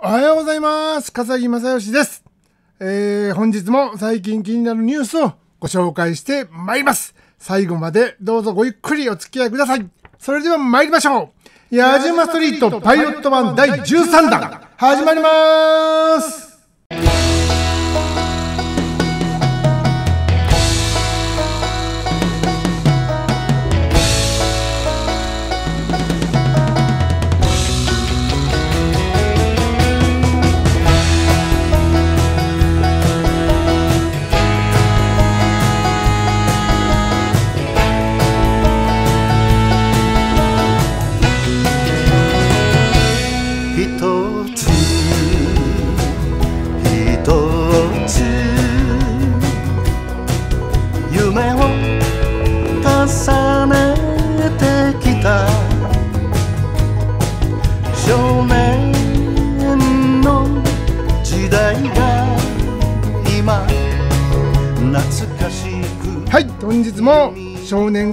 おはようございます。笠木正義です。えー、本日も最近気になるニュースをご紹介してまいります。最後までどうぞごゆっくりお付き合いください。それでは参りましょう。矢島ストリートパイロット版第13弾、始まります。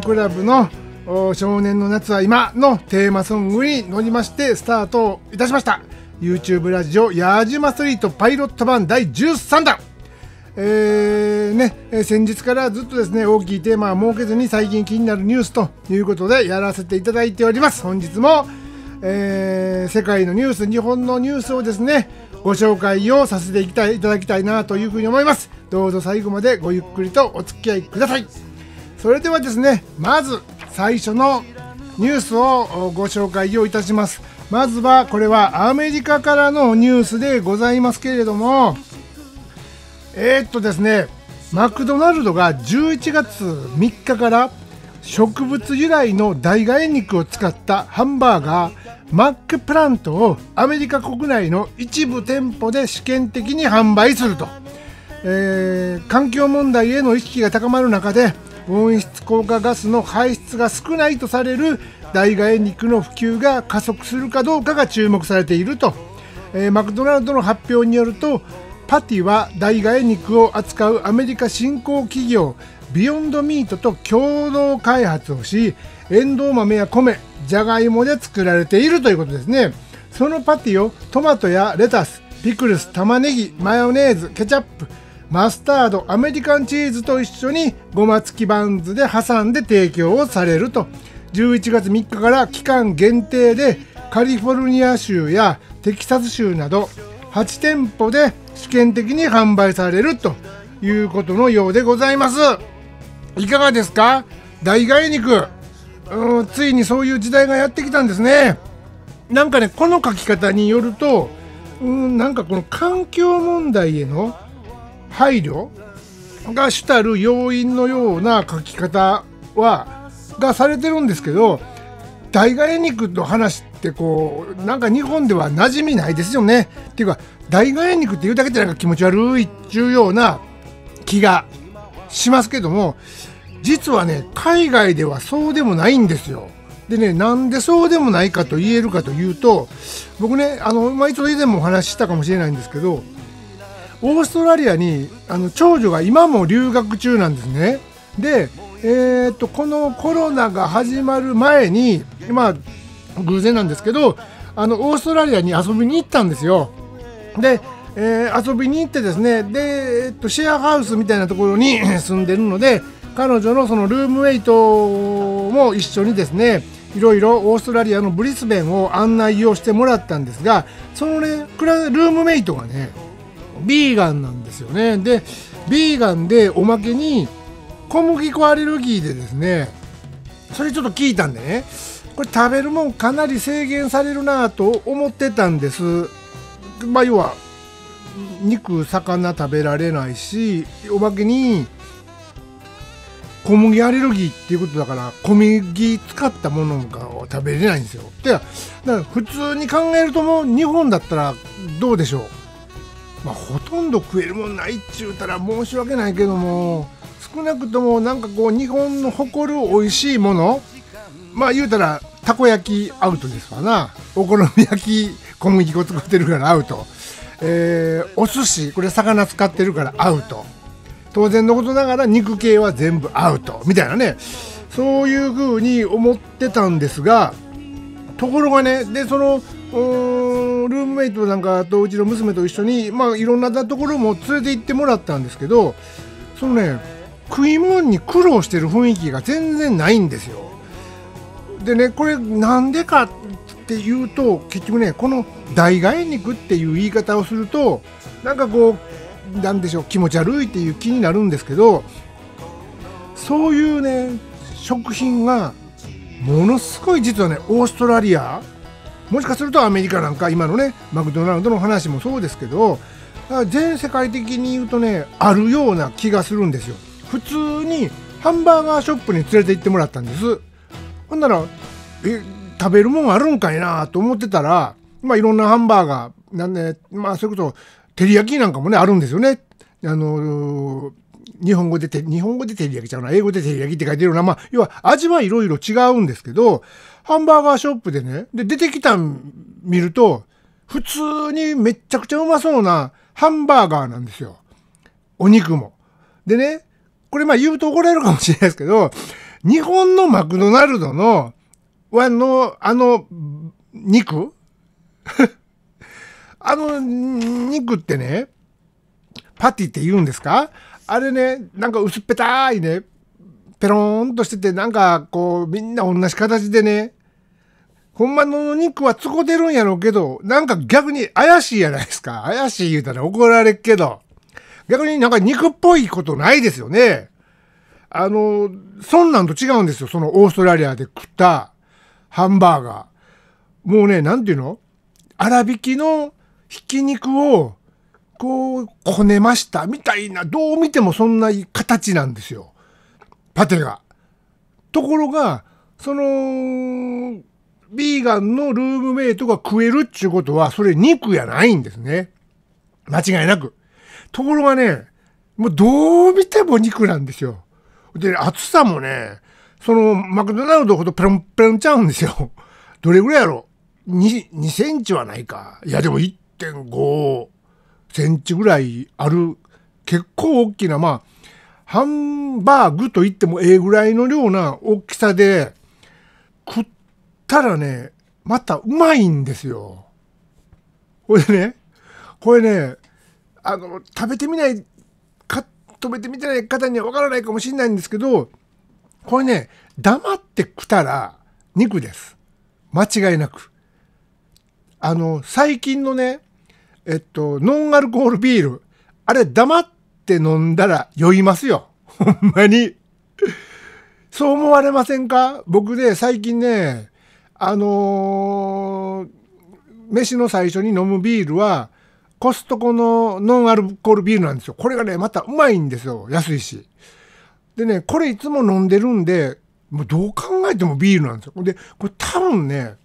クラブの少年の夏は今のテーマソングに乗りましてスタートいたしました YouTube ラジオ矢島ストリートパイロット版第13弾えーね、え先日からずっとですね大きいテーマは設けずに最近気になるニュースということでやらせていただいております本日も、えー、世界のニュース日本のニュースをですねご紹介をさせていただきたいなというふうに思いますどうぞ最後までごゆっくりとお付き合いくださいそれではですねまず最初のニュースをご紹介をいたしますまずはこれはアメリカからのニュースでございますけれどもえー、っとですねマクドナルドが11月3日から植物由来の代替肉を使ったハンバーガーマックプラントをアメリカ国内の一部店舗で試験的に販売すると、えー、環境問題への意識が高まる中で温室効果ガスの排出が少ないとされる代替肉の普及が加速するかどうかが注目されていると、えー、マクドナルドの発表によるとパティは代替肉を扱うアメリカ新興企業ビヨンドミートと共同開発をしエンドウ豆や米じゃがいもで作られているということですねそのパティをトマトやレタスピクルス玉ねぎマヨネーズケチャップマスタードアメリカンチーズと一緒にごま付きバンズで挟んで提供をされると11月3日から期間限定でカリフォルニア州やテキサス州など8店舗で試験的に販売されるということのようでございますいかがですか代替肉うんついにそういう時代がやってきたんですねなんかねこの書き方によるとうんなんかこの環境問題への配慮が主たる要因のような書き方はがされてるんですけど代替肉の話ってこうなんか日本では馴染みないですよねっていうか代替肉っていうだけでなんか気持ち悪いっちゅうような気がしますけども実はね海外ではそうでもないんですよ。でねなんでそうでもないかと言えるかというと僕ねあの、まあ、いつ以前もお話ししたかもしれないんですけどオーストラリアにあの長女が今も留学中なんですね。で、えー、っとこのコロナが始まる前にまあ偶然なんですけどあのオーストラリアに遊びに行ったんですよ。で、えー、遊びに行ってですねで、えっと、シェアハウスみたいなところに 住んでるので彼女のそのルームウェイトも一緒にですねいろいろオーストラリアのブリスベンを案内をしてもらったんですがその、ね、ルームメイトがねビーガンなんですよねでビーガンでおまけに小麦粉アレルギーでですねそれちょっと聞いたんでねこれ食べるもんかなり制限されるなと思ってたんですまあ要は肉魚食べられないしおまけに小麦アレルギーっていうことだから小麦使ったものが食べれないんですよ。でだ普通に考えるともう日本だったらどうでしょうまあ、ほとんど食えるもんないっちゅうたら申し訳ないけども少なくともなんかこう日本の誇る美味しいものまあ言うたらたこ焼きアウトですわなお好み焼き小麦粉使ってるからアウト、えー、お寿司これ魚使ってるからアウト当然のことながら肉系は全部アウトみたいなねそういう風に思ってたんですがところがねでそのうんルームメイトなんかとうちの娘と一緒に、まあ、いろんなところも連れて行ってもらったんですけどそのね食い物に苦労してる雰囲気が全然ないんですよ。でねこれなんでかっていうと結局ねこの代替肉っていう言い方をするとなんかこうなんでしょう気持ち悪いっていう気になるんですけどそういうね食品がものすごい実はねオーストラリアもしかするとアメリカなんか今のねマクドナルドの話もそうですけど全世界的に言うとねあるような気がするんですよ普通にハンバーガーショップに連れて行ってもらったんですほんならえ食べるもんあるんかいなと思ってたらまあいろんなハンバーガーなんでまあそれこそ照り焼きなんかもねあるんですよねあのー日本語でて、日本語で照り焼きちゃうな、英語で照り焼きって書いてるような、まあ、要は味はいろいろ違うんですけど、ハンバーガーショップでね、で、出てきたん見ると、普通にめっちゃくちゃうまそうなハンバーガーなんですよ。お肉も。でね、これまあ言うと怒られるかもしれないですけど、日本のマクドナルドの、あの、あの、肉 あの肉ってね、パティって言うんですかあれね、なんか薄っぺたいね、ペローンとしてて、なんかこう、みんな同じ形でね、ほんまのお肉はつこてるんやろうけど、なんか逆に怪しいやないですか。怪しい言うたら怒られっけど。逆になんか肉っぽいことないですよね。あの、そんなんと違うんですよ。そのオーストラリアで食ったハンバーガー。もうね、なんていうの粗挽きのひき肉をこうこねましたみたいな、どう見てもそんな形なんですよ。パテが。ところが、その、ビーガンのルームメイトが食えるっちゅうことは、それ肉やないんですね。間違いなく。ところがね、もうどう見ても肉なんですよ。で、厚さもね、その、マクドナルドほどペロンペロンちゃうんですよ。どれぐらいやろ 2, ?2 センチはないか。いや、でも1.5センチぐらいある、結構大きな、まあ、ハンバーグと言ってもええぐらいの量な大きさで、食ったらね、またうまいんですよ。これね、これね、あの、食べてみないか、止めてみてない方にはわからないかもしれないんですけど、これね、黙って食たら肉です。間違いなく。あの、最近のね、えっと、ノンアルコールビール、あれ黙って飲んだら酔いますよ。ほんまに。そう思われませんか僕ね、最近ね、あのー、飯の最初に飲むビールは、コストコのノンアルコールビールなんですよ。これがね、またうまいんですよ。安いし。でね、これいつも飲んでるんで、もうどう考えてもビールなんですよ。で、これ多分ね、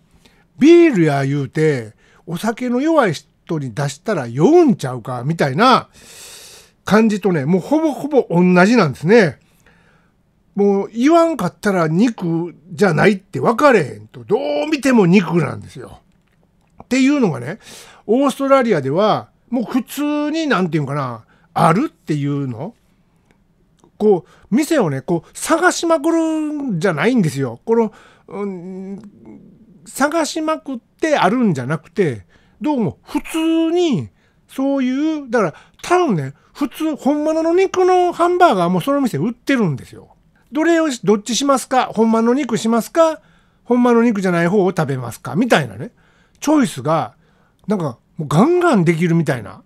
ビールや言うて、お酒の弱い人に出したら酔うんちゃうか、みたいな感じとね、もうほぼほぼ同じなんですね。もう言わんかったら肉じゃないって分かれへんと、どう見ても肉なんですよ。っていうのがね、オーストラリアでは、もう普通に何て言うかな、あるっていうのこう、店をね、こう、探しまくるんじゃないんですよ。この、うん、探しまくってあるんじゃなくて、どうも普通に、そういう、だから多分ね、普通、本物の肉のハンバーガーもその店売ってるんですよ。どれをどっちしますかほんまの肉しますかほんまの肉じゃない方を食べますかみたいなねチョイスがなんかもうガンガンできるみたいな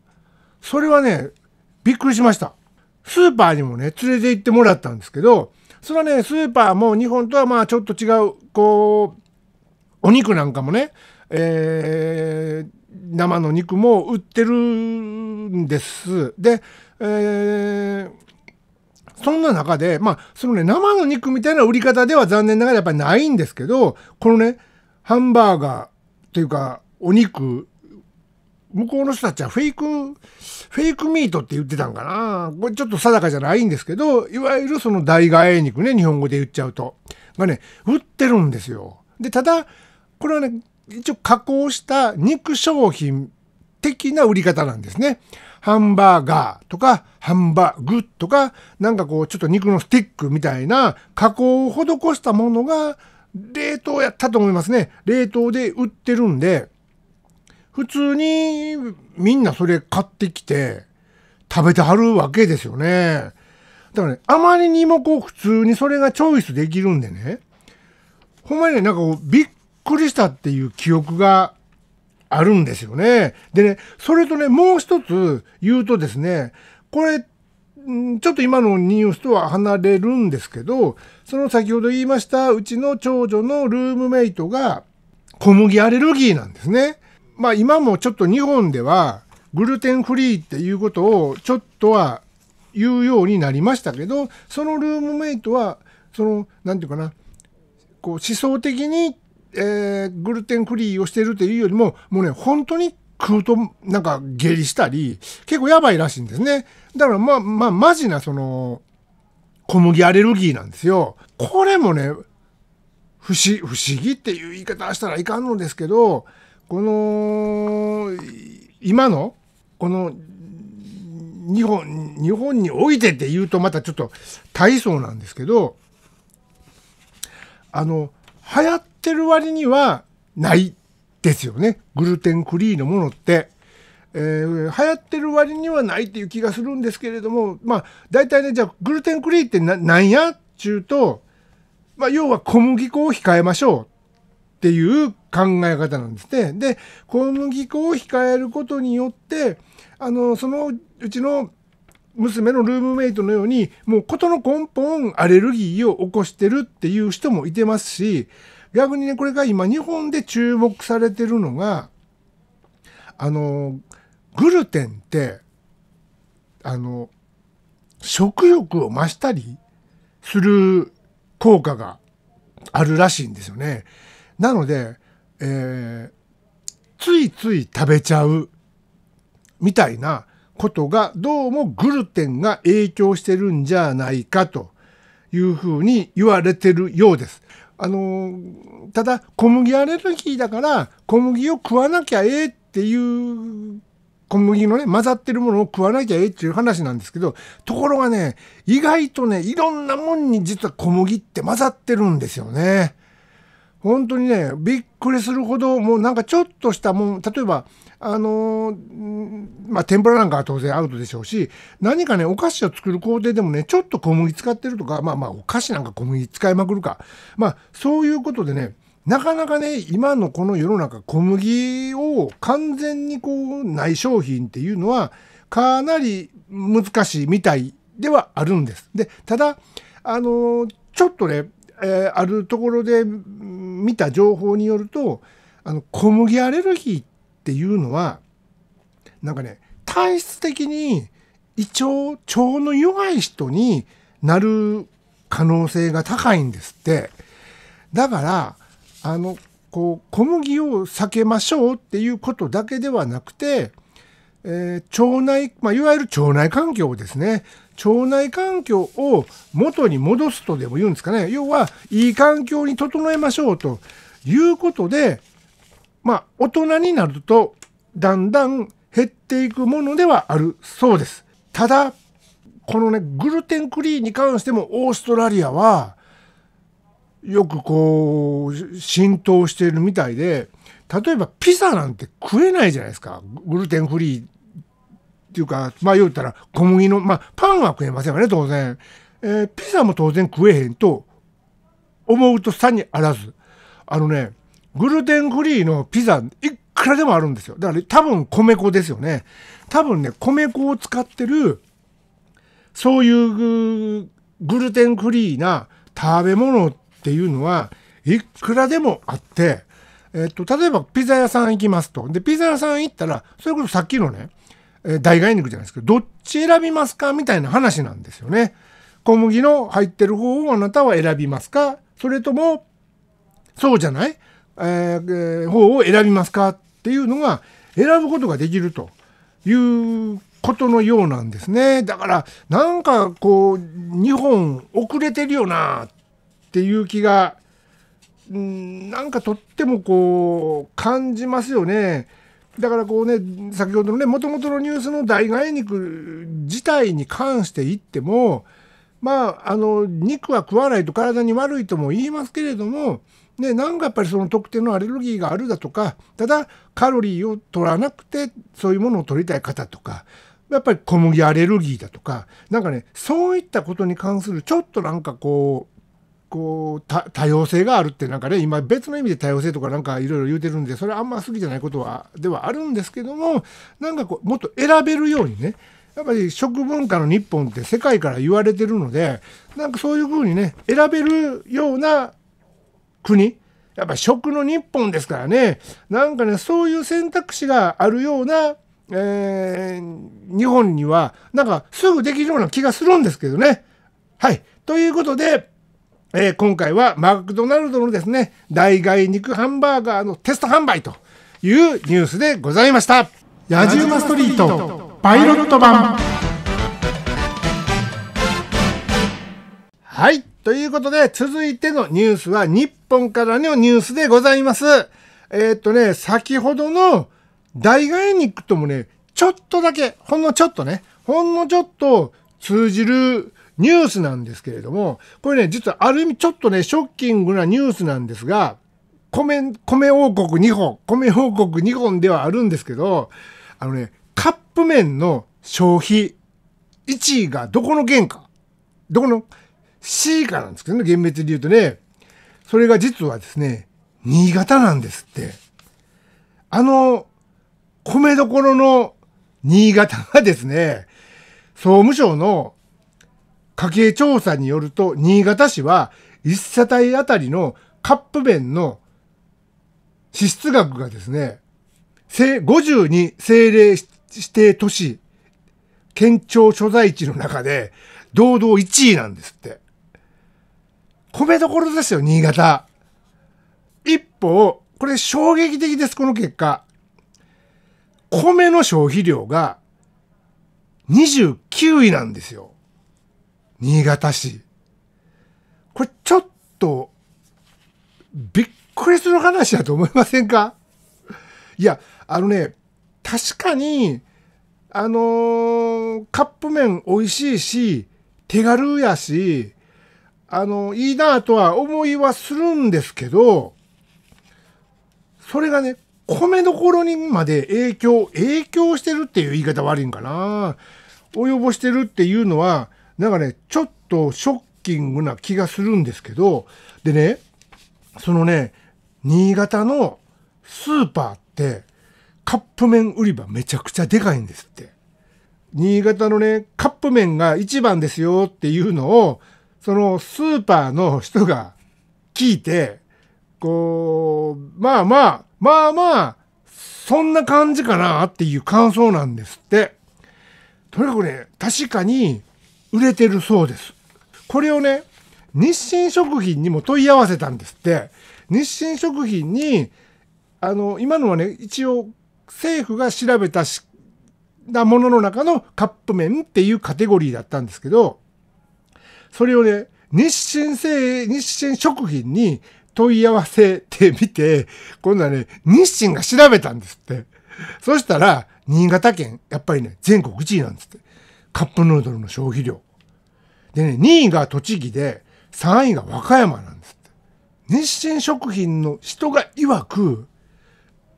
それはねびっくりしましたスーパーにもね連れて行ってもらったんですけどそれはねスーパーも日本とはまあちょっと違うこうお肉なんかもね、えー、生の肉も売ってるんですで、えーそんな中で、まあ、そのね、生の肉みたいな売り方では残念ながらやっぱりないんですけど、このね、ハンバーガーというか、お肉、向こうの人たちはフェイク、フェイクミートって言ってたんかなこれちょっと定かじゃないんですけど、いわゆるその代替え肉ね、日本語で言っちゃうと。がね、売ってるんですよ。で、ただ、これはね、一応加工した肉商品的な売り方なんですね。ハンバーガーとか、ハンバーグとか、なんかこう、ちょっと肉のスティックみたいな加工を施したものが、冷凍やったと思いますね。冷凍で売ってるんで、普通にみんなそれ買ってきて、食べてはるわけですよね。だからね、あまりにもこう普通にそれがチョイスできるんでね、ほんまにね、なんかこう、びっくりしたっていう記憶があるんですよね。でね、それとね、もう一つ言うとですね、これ、ちょっと今のニュースとは離れるんですけど、その先ほど言いましたうちの長女のルームメイトが小麦アレルギーなんですね。まあ今もちょっと日本ではグルテンフリーっていうことをちょっとは言うようになりましたけど、そのルームメイトは、その、何て言うかな、こう思想的にえー、グルテンフリーをしてるというよりも、もうね、本当に食うとなんか下痢したり、結構やばいらしいんですね。だからまあ、まあ、マジなその、小麦アレルギーなんですよ。これもね、不思不思議っていう言い方したらいかんのですけど、この、今の、この、日本、日本においてって言うとまたちょっと大層なんですけど、あの、流行っってる割にはないですよね。グルテンフリーのものって。えー、流行ってる割にはないっていう気がするんですけれども、まあ、大体ね、じゃあ、グルテンフリーってな、なんやっちゅうと、まあ、要は小麦粉を控えましょうっていう考え方なんですね。で、小麦粉を控えることによって、あの、そのうちの娘のルームメイトのように、もうことの根本アレルギーを起こしてるっていう人もいてますし、逆にね、これが今日本で注目されてるのが、あの、グルテンって、あの、食欲を増したりする効果があるらしいんですよね。なので、えー、ついつい食べちゃうみたいなことがどうもグルテンが影響してるんじゃないかというふうに言われてるようです。あのただ小麦アレルギーだから小麦を食わなきゃええっていう小麦のね混ざってるものを食わなきゃええっていう話なんですけどところがね意外とねいろんなもんに実は小麦って混ざってるんですよね。本当にねびっくりするほどもうなんかちょっとしたもん例えばあのー、まあ天ぷらなんかは当然アウトでしょうし何かねお菓子を作る工程でもねちょっと小麦使ってるとかまあまあお菓子なんか小麦使いまくるかまあそういうことでねなかなかね今のこの世の中小麦を完全にこうない商品っていうのはかなり難しいみたいではあるんです。でただあのー、ちょっとねえー、あるところで見た情報によるとあの小麦アレルギーっていうのはなんかね体質的に胃腸腸の弱い人になる可能性が高いんですってだからあのこう小麦を避けましょうっていうことだけではなくて、えー、腸内、まあ、いわゆる腸内環境ですね腸内環境を元に戻すとでも言うんですかね。要は、いい環境に整えましょうということで、まあ、大人になると、だんだん減っていくものではあるそうです。ただ、このね、グルテンフリーに関しても、オーストラリアは、よくこう、浸透しているみたいで、例えばピザなんて食えないじゃないですか。グルテンフリーていうか、まあ言うたら小麦の、まあパンは食えませんわね、当然。えー、ピザも当然食えへんと思うとさにあらず。あのね、グルテンフリーのピザいくらでもあるんですよ。だから多分米粉ですよね。多分ね、米粉を使ってる、そういうグルテンフリーな食べ物っていうのはいくらでもあって、えっと、例えばピザ屋さん行きますと。で、ピザ屋さん行ったら、それこそさっきのね、え代替肉じゃないですけど、どっち選びますかみたいな話なんですよね。小麦の入ってる方をあなたは選びますかそれとも、そうじゃない、えー、方を選びますかっていうのが選ぶことができるということのようなんですね。だから、なんかこう、日本遅れてるよなっていう気が、んなんかとってもこう、感じますよね。だからこうね、先ほどのね、もともとのニュースの代替肉自体に関して言っても、まあ、あの、肉は食わないと体に悪いとも言いますけれども、ね、なんかやっぱりその特定のアレルギーがあるだとか、ただカロリーを取らなくて、そういうものを取りたい方とか、やっぱり小麦アレルギーだとか、なんかね、そういったことに関するちょっとなんかこう、こう多様性があるってなんかね今別の意味で多様性とかなんかいろいろ言うてるんでそれあんま好きじゃないことはではあるんですけどもなんかこうもっと選べるようにねやっぱり食文化の日本って世界から言われてるのでなんかそういうふうにね選べるような国やっぱ食の日本ですからねなんかねそういう選択肢があるようなえー、日本にはなんかすぐできるような気がするんですけどね。はい。ということで、えー、今回はマクドナルドのですね、代替肉ハンバーガーのテスト販売というニュースでございました。野ウ馬ストリート、パイロット版。はい。ということで、続いてのニュースは、日本からのニュースでございます。えー、っとね、先ほどの代替肉ともね、ちょっとだけ、ほんのちょっとね、ほんのちょっと通じるニュースなんですけれども、これね、実はある意味ちょっとね、ショッキングなニュースなんですが、米、米王国日本、米王国日本ではあるんですけど、あのね、カップ麺の消費1位がどこの県か、どこの C かなんですけどね、厳密で言うとね、それが実はですね、新潟なんですって。あの、米どころの新潟がですね、総務省の家計調査によると、新潟市は1世帯あたりのカップ麺の支出額がですね、52政令指定都市、県庁所在地の中で、堂々1位なんですって。米どころですよ、新潟。一歩、これ衝撃的です、この結果。米の消費量が29位なんですよ。新潟市。これちょっと、びっくりする話だと思いませんかいや、あのね、確かに、あのー、カップ麺美味しいし、手軽やし、あの、いいなとは思いはするんですけど、それがね、米どころにまで影響、影響してるっていう言い方悪いんかな。及ぼしてるっていうのは、なんかね、ちょっとショッキングな気がするんですけど、でね、そのね、新潟のスーパーって、カップ麺売り場めちゃくちゃでかいんですって。新潟のね、カップ麺が一番ですよっていうのを、そのスーパーの人が聞いて、こう、まあまあ、まあまあ、そんな感じかなっていう感想なんですって。とにかくね、確かに売れてるそうです。これをね、日清食品にも問い合わせたんですって、日清食品に、あの、今のはね、一応政府が調べたし、なものの中のカップ麺っていうカテゴリーだったんですけど、それをね、日清製、日清食品に問い合わせてみて、今度はね、日清が調べたんですって。そしたら、新潟県、やっぱりね、全国1位なんですって。カップヌードルの消費量。でね、2位が栃木で、3位が和歌山なんですって。日清食品の人が曰く、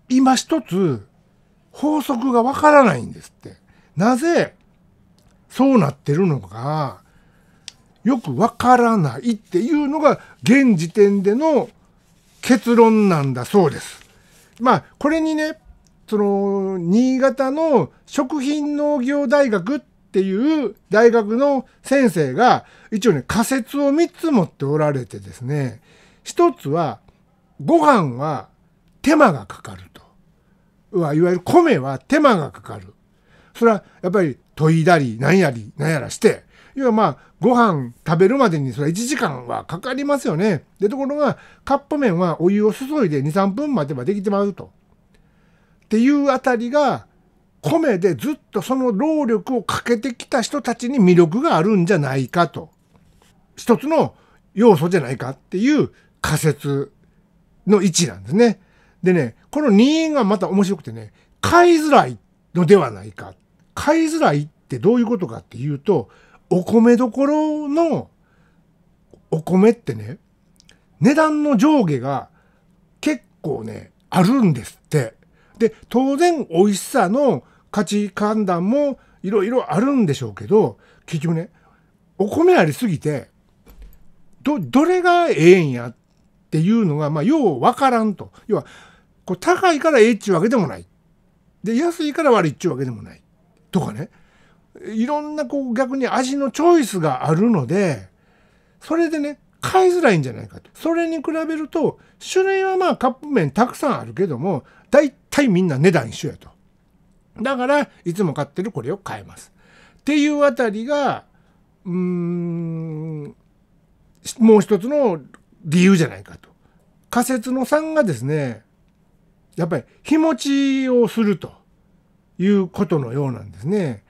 今一つ法則がわからないんですって。なぜそうなってるのか、よくわからないっていうのが現時点での結論なんだそうです。まあ、これにね、その、新潟の食品農業大学っっていう大学の先生が一応ね仮説を3つ持っておられてですね一つはご飯は手間がかかるとはいわゆる米は手間がかかるそれはやっぱり研いだりなんやりなんやらして要はまあご飯食べるまでにそれは1時間はかかりますよねでところがカップ麺はお湯を注いで23分待てばできてまうとっていうあたりが米でずっとその労力をかけてきた人たちに魅力があるんじゃないかと一つの要素じゃないかっていう仮説の位置なんですね。でねこの2がまた面白くてね買いづらいのではないか買いづらいってどういうことかっていうとお米どころのお米ってね値段の上下が結構ねあるんですって。で当然美味しさの価値観断もいろいろあるんでしょうけど結局ねお米ありすぎてどどれがええんやっていうのが、まあ、よう分からんと要はこう高いからええっちゅうわけでもないで安いから悪いっちゅうわけでもないとかねいろんなこう逆に味のチョイスがあるのでそれでね買いづらいんじゃないかとそれに比べると種類はまあカップ麺たくさんあるけども大体みんな値段一緒やと。だから、いつも買ってるこれを買えます。っていうあたりが、うーん、もう一つの理由じゃないかと。仮説の3がですね、やっぱり日持ちをするということのようなんですね。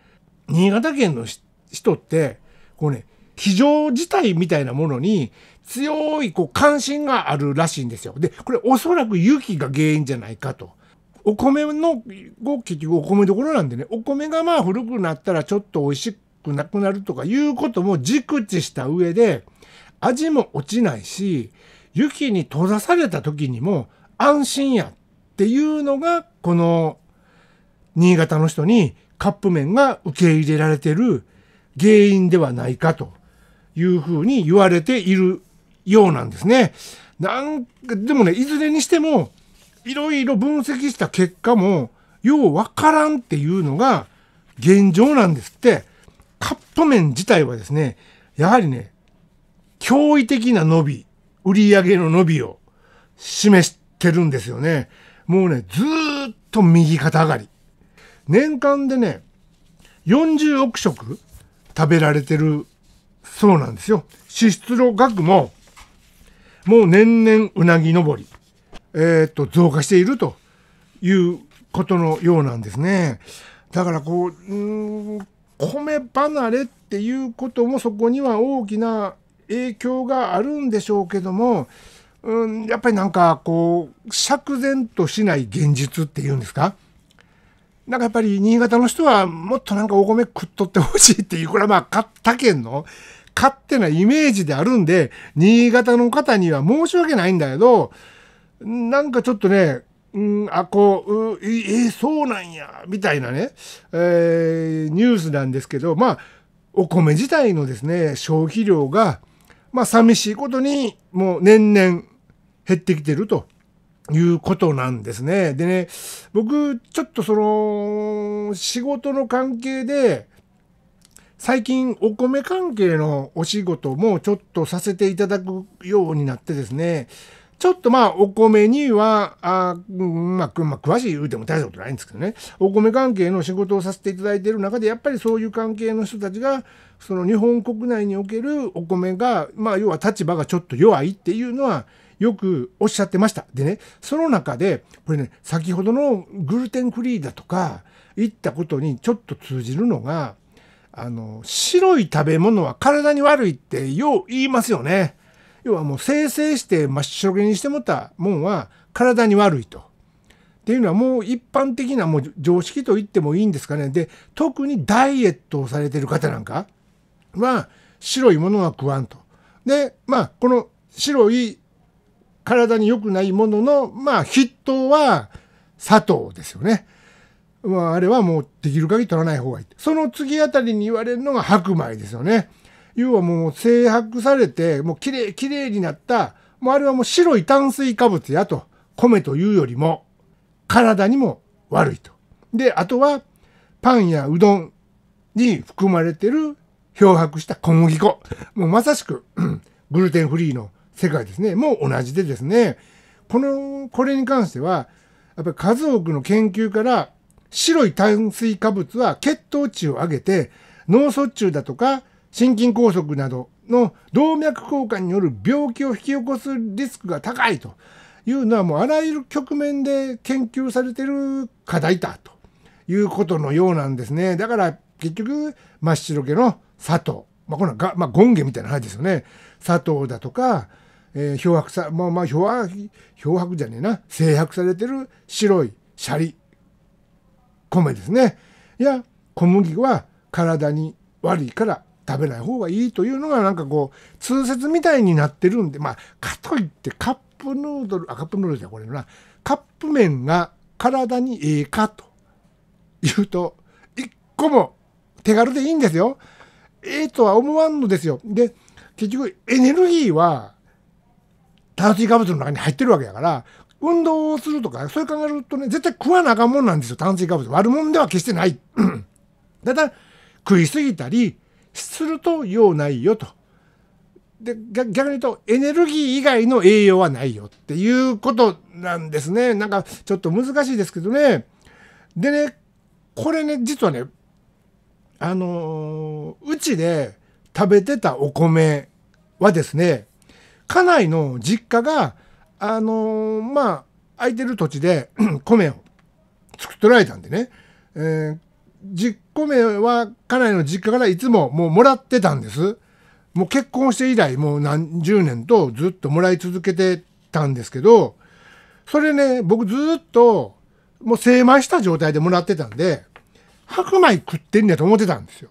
新潟県の人って、こうね、非常事態みたいなものに強いこう関心があるらしいんですよ。で、これおそらく雪が原因じゃないかとお米の、ご、結局お米どころなんでね、お米がまあ古くなったらちょっと美味しくなくなるとかいうことも熟知した上で、味も落ちないし、雪に閉ざされた時にも安心やっていうのが、この新潟の人にカップ麺が受け入れられてる原因ではないかというふうに言われているようなんですね。なんか、でもね、いずれにしても、いろいろ分析した結果も、ようわからんっていうのが現状なんですって、カップ麺自体はですね、やはりね、驚異的な伸び、売り上げの伸びを示してるんですよね。もうね、ずーっと右肩上がり。年間でね、40億食食べられてるそうなんですよ。支出の額も、もう年々うなぎ登り。えー、っと増加しているということのようなんですね。だからこう、うん米離れっていうこともそこには大きな影響があるんでしょうけども、うん、やっぱりなんかこう釈然としない現実っていうんですかなんかやっぱり新潟の人はもっとなんかお米食っとってほしいっていうこれはまあけんの勝手なイメージであるんで新潟の方には申し訳ないんだけどなんかちょっとね、うん、あ、こう、うえー、そうなんや、みたいなね、えー、ニュースなんですけど、まあ、お米自体のですね、消費量が、まあ、寂しいことに、もう年々減ってきてるということなんですね。でね、僕、ちょっとその、仕事の関係で、最近お米関係のお仕事もちょっとさせていただくようになってですね、ちょっとまあお米には、あまあ、まあ、詳しい言うても大したことないんですけどね、お米関係の仕事をさせていただいている中で、やっぱりそういう関係の人たちが、その日本国内におけるお米が、まあ要は立場がちょっと弱いっていうのは、よくおっしゃってました。でね、その中で、これね、先ほどのグルテンフリーだとか、言ったことにちょっと通じるのが、あの、白い食べ物は体に悪いってよう言いますよね。要はもう生成して真っ白にしてもったもんは体に悪いと。っていうのはもう一般的なもう常識と言ってもいいんですかね。で、特にダイエットをされてる方なんかは白いものは食わんと。で、まあこの白い体に良くないものの、まあ筆頭は砂糖ですよね。まああれはもうできる限り取らない方がいい。その次あたりに言われるのが白米ですよね。要はもう制白されて、もうきれい、麗になった、もうあれはもう白い炭水化物やと、米というよりも、体にも悪いと。で、あとは、パンやうどんに含まれてる漂白した小麦粉。もうまさしく、グルテンフリーの世界ですね。もう同じでですね、この、これに関しては、やっぱり数多くの研究から、白い炭水化物は血糖値を上げて、脳卒中だとか心筋梗塞などの動脈硬化による病気を引き起こすリスクが高いというのはもうあらゆる局面で研究されてる課題だということのようなんですね。だから結局真っ白けの砂糖、まあ、このが、まあ、ゴンゲみたいな話ですよね砂糖だとか、えー、漂白さまあまあ漂白漂白じゃねえな制白されてる白いシャリ米ですねや小麦は体に悪いから食べない方がいいというのがなんかこう通説みたいになってるんでまあかといってカップヌードルあカップヌードルじゃこれなカップ麺が体にええかというと一個も手軽でいいんですよ。ええー、とは思わんのですよ。で結局エネルギーは炭水化物の中に入ってるわけだから運動をするとかそういう考えるとね絶対食わなあかんもんなんですよ炭水化物悪もんでは決してない。ただ食いすぎたりすると用ないよと。で逆に言うとエネルギー以外の栄養はないよっていうことなんですね。なんかちょっと難しいですけどね。でねこれね実はねあのうちで食べてたお米はですね家内の実家があのまあ空いてる土地で米を作ってられたんでね、えー、実個米は家内の実家からいつももうもらってたんです。もう結婚して以来もう何十年とずっともらい続けてたんですけど、それね、僕ずっともう精米した状態でもらってたんで、白米食ってんねやと思ってたんですよ。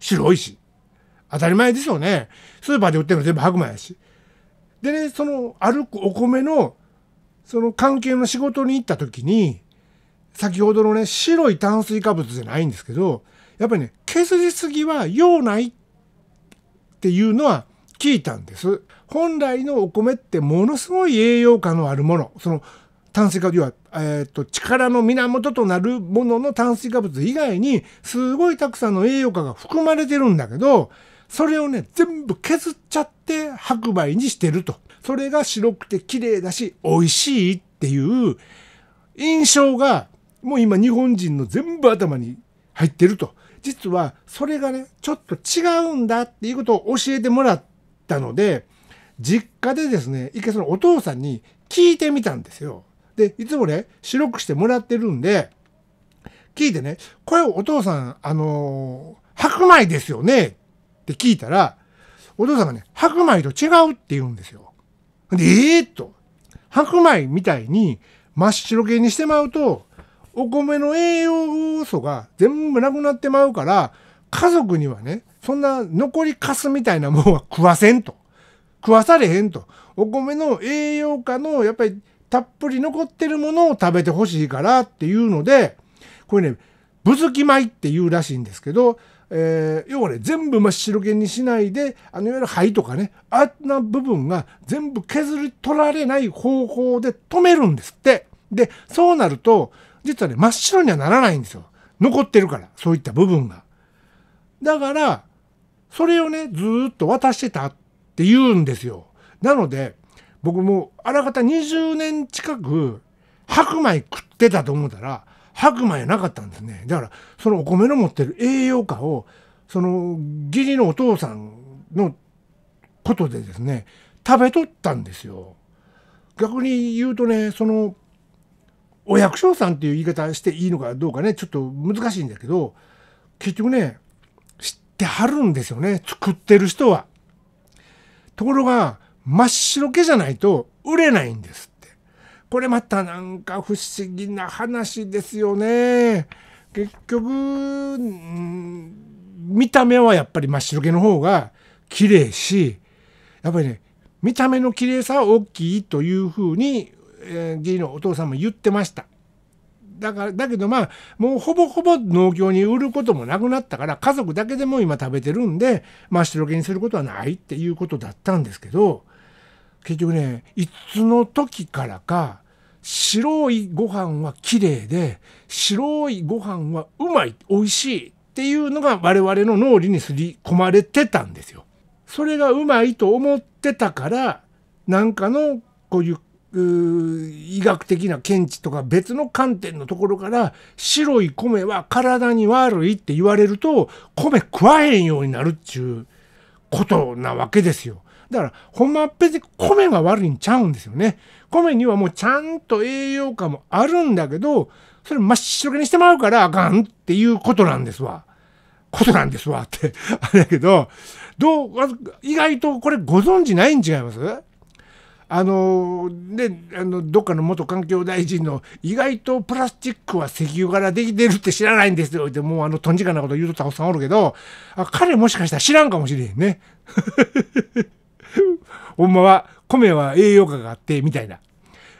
白いし。当たり前ですよね。スーパーで売ってるの全部白米やし。でね、その歩くお米の、その関係の仕事に行った時に、先ほどのね、白い炭水化物じゃないんですけど、やっぱりね、削りすぎは用ないっていうのは聞いたんです。本来のお米ってものすごい栄養価のあるもの。その炭水化物は、えーと、力の源となるものの炭水化物以外にすごいたくさんの栄養価が含まれてるんだけどそれをね全部削っちゃって白米にしてるとそれが白くて綺麗だし美味しいっていう印象がもう今日本人の全部頭に入ってると。実はそれがね、ちょっと違うんだっていうことを教えてもらったので、実家でですね、一回そのお父さんに聞いてみたんですよ。で、いつもね、白くしてもらってるんで、聞いてね、これお父さん、あのー、白米ですよねって聞いたら、お父さんがね、白米と違うって言うんですよ。で、ええー、と。白米みたいに真っ白系にしてまうと、お米の栄養素が全部なくなってまうから、家族にはね、そんな残りかすみたいなもんは食わせんと。食わされへんと。お米の栄養価の、やっぱりたっぷり残ってるものを食べてほしいからっていうので、これね、ぶずき米って言うらしいんですけど、えー、要はね、全部真っ白けにしないで、あの、いわゆる灰とかね、あんな部分が全部削り取られない方法で止めるんですって。で、そうなると、実はね、真っ白にはならないんですよ。残ってるから、そういった部分が。だから、それをね、ずっと渡してたって言うんですよ。なので、僕もあらかた20年近く白米食ってたと思ったら、白米なかったんですね。だから、そのお米の持ってる栄養価を、その義理のお父さんのことでですね、食べとったんですよ。逆に言うとね、そのお役所さんっていう言い方していいのかどうかね、ちょっと難しいんだけど、結局ね、知ってはるんですよね、作ってる人は。ところが、真っ白けじゃないと売れないんですって。これまたなんか不思議な話ですよね。結局、うん、見た目はやっぱり真っ白けの方が綺麗し、やっぱりね、見た目の綺麗さは大きいというふうに義理のお父さんも言ってました。だから、だけどまあ、もうほぼほぼ農協に売ることもなくなったから、家族だけでも今食べてるんで、まあ、白ロにすることはないっていうことだったんですけど、結局ね、いつの時からか、白いご飯は綺麗で、白いご飯はうまい、美味しいっていうのが我々の脳裏にすり込まれてたんですよ。それがうまいと思ってたから、なんかのこういう医学的な見地とか別の観点のところから白い米は体に悪いって言われると米食わへんようになるっちゅうことなわけですよ。だからほんま別に米が悪いんちゃうんですよね。米にはもうちゃんと栄養価もあるんだけどそれ真っ白けにしてまうからあかんっていうことなんですわ。ことなんですわって あれだけどどう意外とこれご存知ないん違いますあのであのどっかの元環境大臣の意外とプラスチックは石油からできてるって知らないんですよってもうあのとんじかなこと言うとったおっさんおるけどあ彼もしかしたら知らんかもしれへんね。ほんまは米は栄養価があってみたいな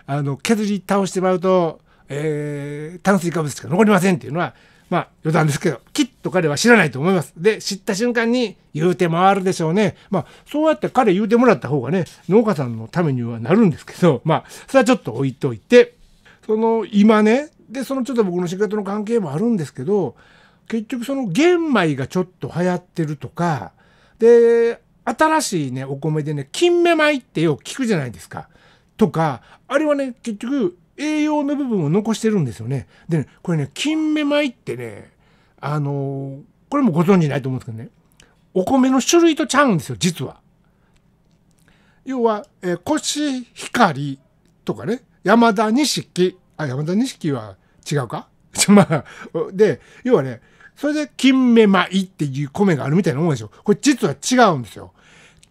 あの削り倒してもらうと、えー、炭水化物しか残りませんっていうのはまあ余談ですけどきっと彼は知らないと思いますで知った瞬間に言うて回るでしょうねまあそうやって彼言うてもらった方がね農家さんのためにはなるんですけどまあそれはちょっと置いといてその今ねでそのちょっと僕の仕事の関係もあるんですけど結局その玄米がちょっと流行ってるとかで新しいねお米でね金目米ってよく聞くじゃないですか。とかあれはね結局栄養の部分を残してるんですよね。で、ね、これね、金目米ってね、あのー、これもご存知ないと思うんですけどね、お米の種類とちゃうんですよ、実は。要は、えー、コシヒカリとかね、山田錦、あ、山田錦は違うか まあ、で、要はね、それで金目米っていう米があるみたいなもんでしょ。これ実は違うんですよ。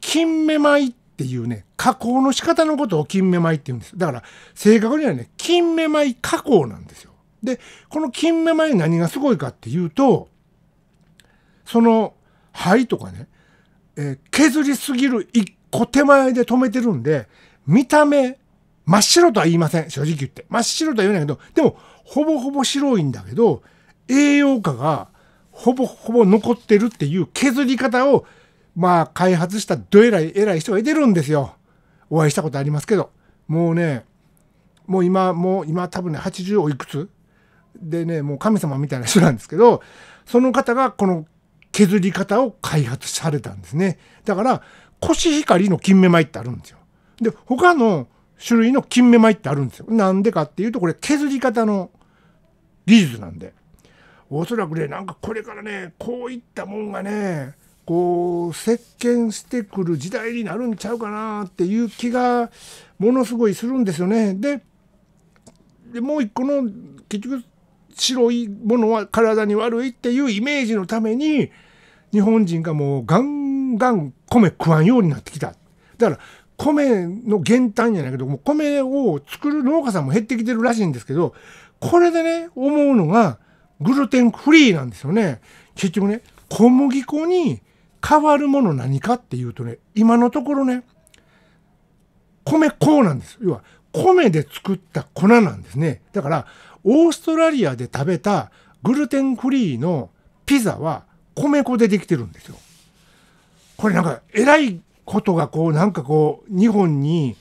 金目米ってっていうね、加工の仕方のことを金目いって言うんです。だから、正確にはね、金目舞加工なんですよ。で、この金目米何がすごいかっていうと、その灰とかね、えー、削りすぎる一個手前で止めてるんで、見た目、真っ白とは言いません。正直言って。真っ白とは言えないけど、でも、ほぼほぼ白いんだけど、栄養価がほぼほぼ残ってるっていう削り方をまあ、開発したどえらい偉い人がいてるんですよ。お会いしたことありますけど。もうね、もう今、もう今多分ね、80おいくつでね、もう神様みたいな人なんですけど、その方がこの削り方を開発されたんですね。だから、コシヒカリの金目米ってあるんですよ。で、他の種類の金目米ってあるんですよ。なんでかっていうと、これ削り方の技術なんで。おそらくね、なんかこれからね、こういったもんがね、こう席巻してくる時代になるんちゃうかなっていう気がものすごいするんですよね。ででもう一個の結局白いものは体に悪いっていうイメージのために日本人がもうガンガン米食わんようになってきた。だから米の減反じゃないけども米を作る農家さんも減ってきてるらしいんですけどこれでね思うのがグルテンフリーなんですよね。結局ね小麦粉に変わるもの何かっていうとね、今のところね、米粉なんです。要は、米で作った粉なんですね。だから、オーストラリアで食べたグルテンフリーのピザは米粉でできてるんですよ。これなんか、えらいことがこう、なんかこう、日本に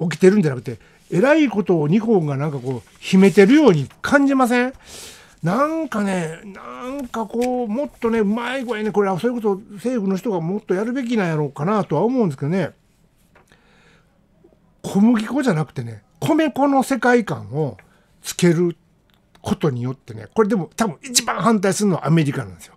起きてるんじゃなくて、えらいことを日本がなんかこう、秘めてるように感じませんなんかね、なんかこう、もっとね、うまい具合に、ね、これ、そういうこと政府の人がもっとやるべきなんやろうかなとは思うんですけどね、小麦粉じゃなくてね、米粉の世界観をつけることによってね、これでも多分一番反対するのはアメリカなんですよ。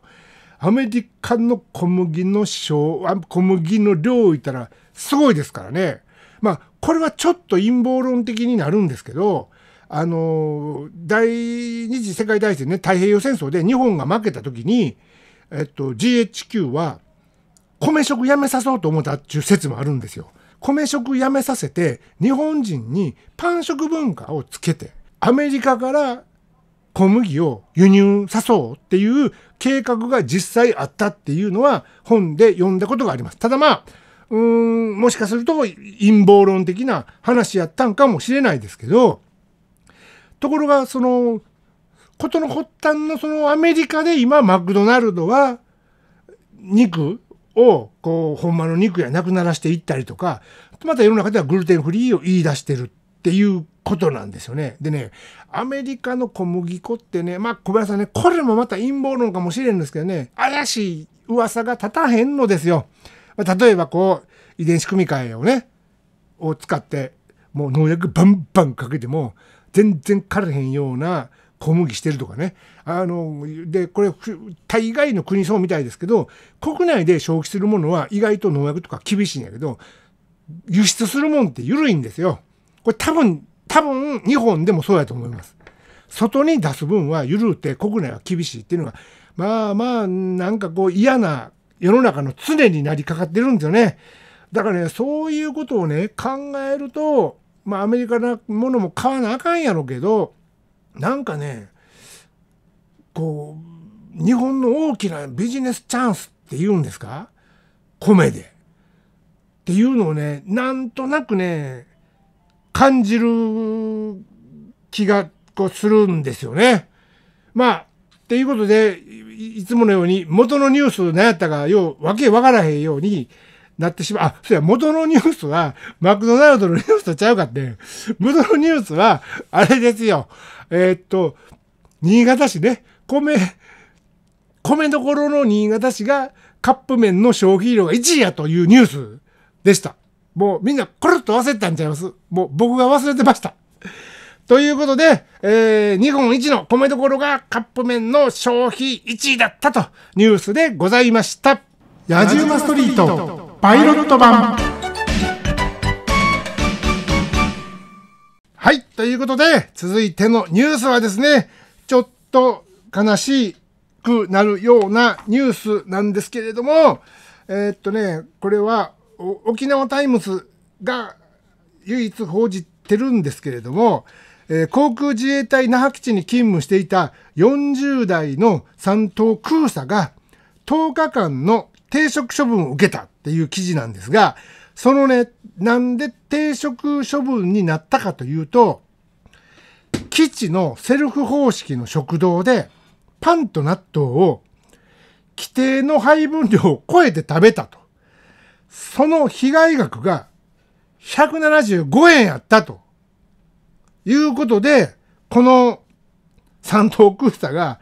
アメリカの小麦の小、小麦の量を言ったらすごいですからね。まあ、これはちょっと陰謀論的になるんですけど、あの第二次世界大戦ね太平洋戦争で日本が負けた時に、えっと、GHQ は米食やめさそうと思ったっていう説もあるんですよ。米食やめさせて日本人にパン食文化をつけてアメリカから小麦を輸入さそうっていう計画が実際あったっていうのは本で読んだことがあります。ただまあうんもしかすると陰謀論的な話やったんかもしれないですけどところがそのことの発端のそのアメリカで今マクドナルドは肉をこう本間の肉やなくならしていったりとかまた世の中ではグルテンフリーを言い出してるっていうことなんですよね。でねアメリカの小麦粉ってねまあ小林さんねこれもまた陰謀論かもしれんですけどね怪しい噂が立たへんのですよ。例えばこう遺伝子組み換えをねを使ってもう農薬バンバンかけても全然枯れへんような小麦してるとかね。あの、で、これ、大概の国そうみたいですけど、国内で消費するものは意外と農薬とか厳しいんやけど、輸出するもんって緩いんですよ。これ多分、多分日本でもそうやと思います。外に出す分は緩うて国内は厳しいっていうのが、まあまあ、なんかこう嫌な世の中の常になりかかってるんですよね。だからね、そういうことをね、考えると、まあアメリカのものも買わなあかんやろうけどなんかねこう日本の大きなビジネスチャンスっていうんですか米で。っていうのをねなんとなくね感じる気がこうするんですよね。まあっていうことでいつものように元のニュース何やったかようわけわからへんようになってしまう。あ、そうや、元のニュースは、マクドナルドのニュースとちゃうかって。元のニュースは、あれですよ。えー、っと、新潟市ね、米、米どころの新潟市がカップ麺の消費量が1位やというニュースでした。もうみんなコロッと忘れたんちゃいますもう僕が忘れてました。ということで、えー、日本一の米どころがカップ麺の消費1位だったとニュースでございました。野獣のストリート。パイロット版はいということで続いてのニュースはですねちょっと悲しくなるようなニュースなんですけれどもえー、っとねこれは沖縄タイムズが唯一報じてるんですけれども、えー、航空自衛隊那覇基地に勤務していた40代の3等空佐が10日間の停職処分を受けたっていう記事なんですが、そのね、なんで停職処分になったかというと、基地のセルフ方式の食堂で、パンと納豆を規定の配分量を超えて食べたと。その被害額が175円やったと。いうことで、この三等空差が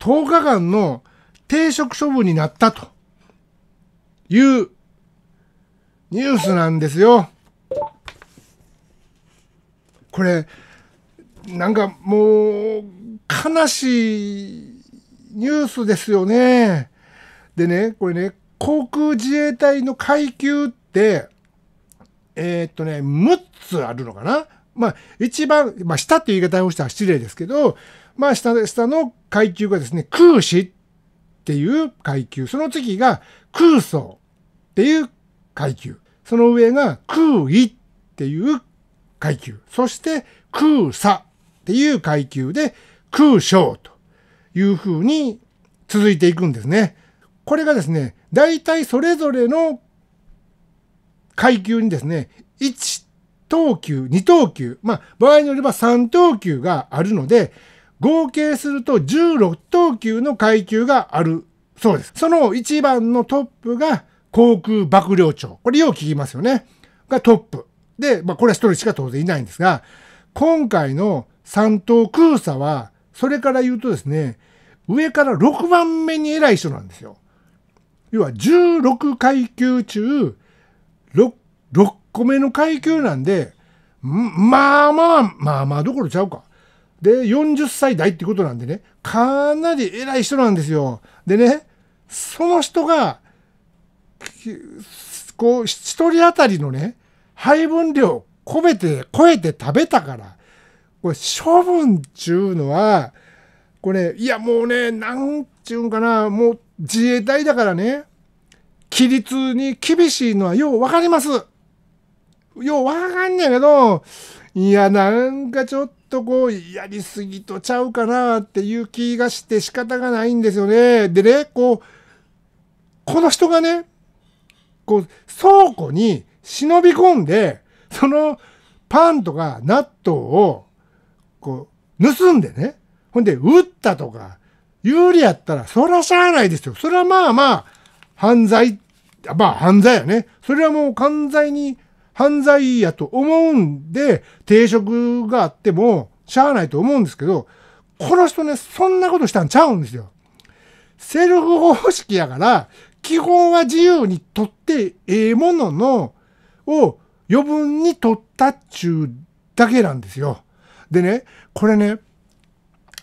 10日間の定食処分になったと。いうニュースなんですよ。これ、なんかもう、悲しいニュースですよね。でね、これね、航空自衛隊の階級って、えー、っとね、6つあるのかなまあ、一番、まあ、下っていう言い方をしたら失礼ですけど、まあ、下、下の階級がですね、空死っていう階級、その次が空想っていう階級。その上が空位っていう階級。そして空差っていう階級で空章という風に続いていくんですね。これがですね、大体それぞれの階級にですね、1等級、2等級、まあ場合によれば3等級があるので、合計すると16等級の階級があるそうです。その一番のトップが航空幕僚長。これよう聞きますよね。がトップ。で、まあこれは一人しか当然いないんですが、今回の三等空佐は、それから言うとですね、上から6番目に偉い人なんですよ。要は16階級中 6, 6個目の階級なんで、まあまあ、まあまあどころちゃうか。で、40歳代ってことなんでね、かなり偉い人なんですよ。でね、その人が、こう、一人当たりのね、配分量、込めて、超えて食べたから、これ、処分ちゅうのは、これ、いや、もうね、なんちゅうんかな、もう、自衛隊だからね、規律に厳しいのはようわかります。ようわかんねえけど、いや、なんかちょっとこう、やりすぎとちゃうかなっていう気がして仕方がないんですよね。でね、こう、この人がね、こう、倉庫に忍び込んで、そのパンとか納豆を、こう、盗んでね、ほんで、撃ったとか、有利やったら、そらしゃあないですよ。それはまあまあ、犯罪、まあ犯罪やね。それはもう完全に犯罪やと思うんで、定職があっても、しゃあないと思うんですけど、この人ね、そんなことしたんちゃうんですよ。セルフ方式やから、基本は自由に取ってええものの、を余分に取ったっちゅうだけなんですよ。でね、これね、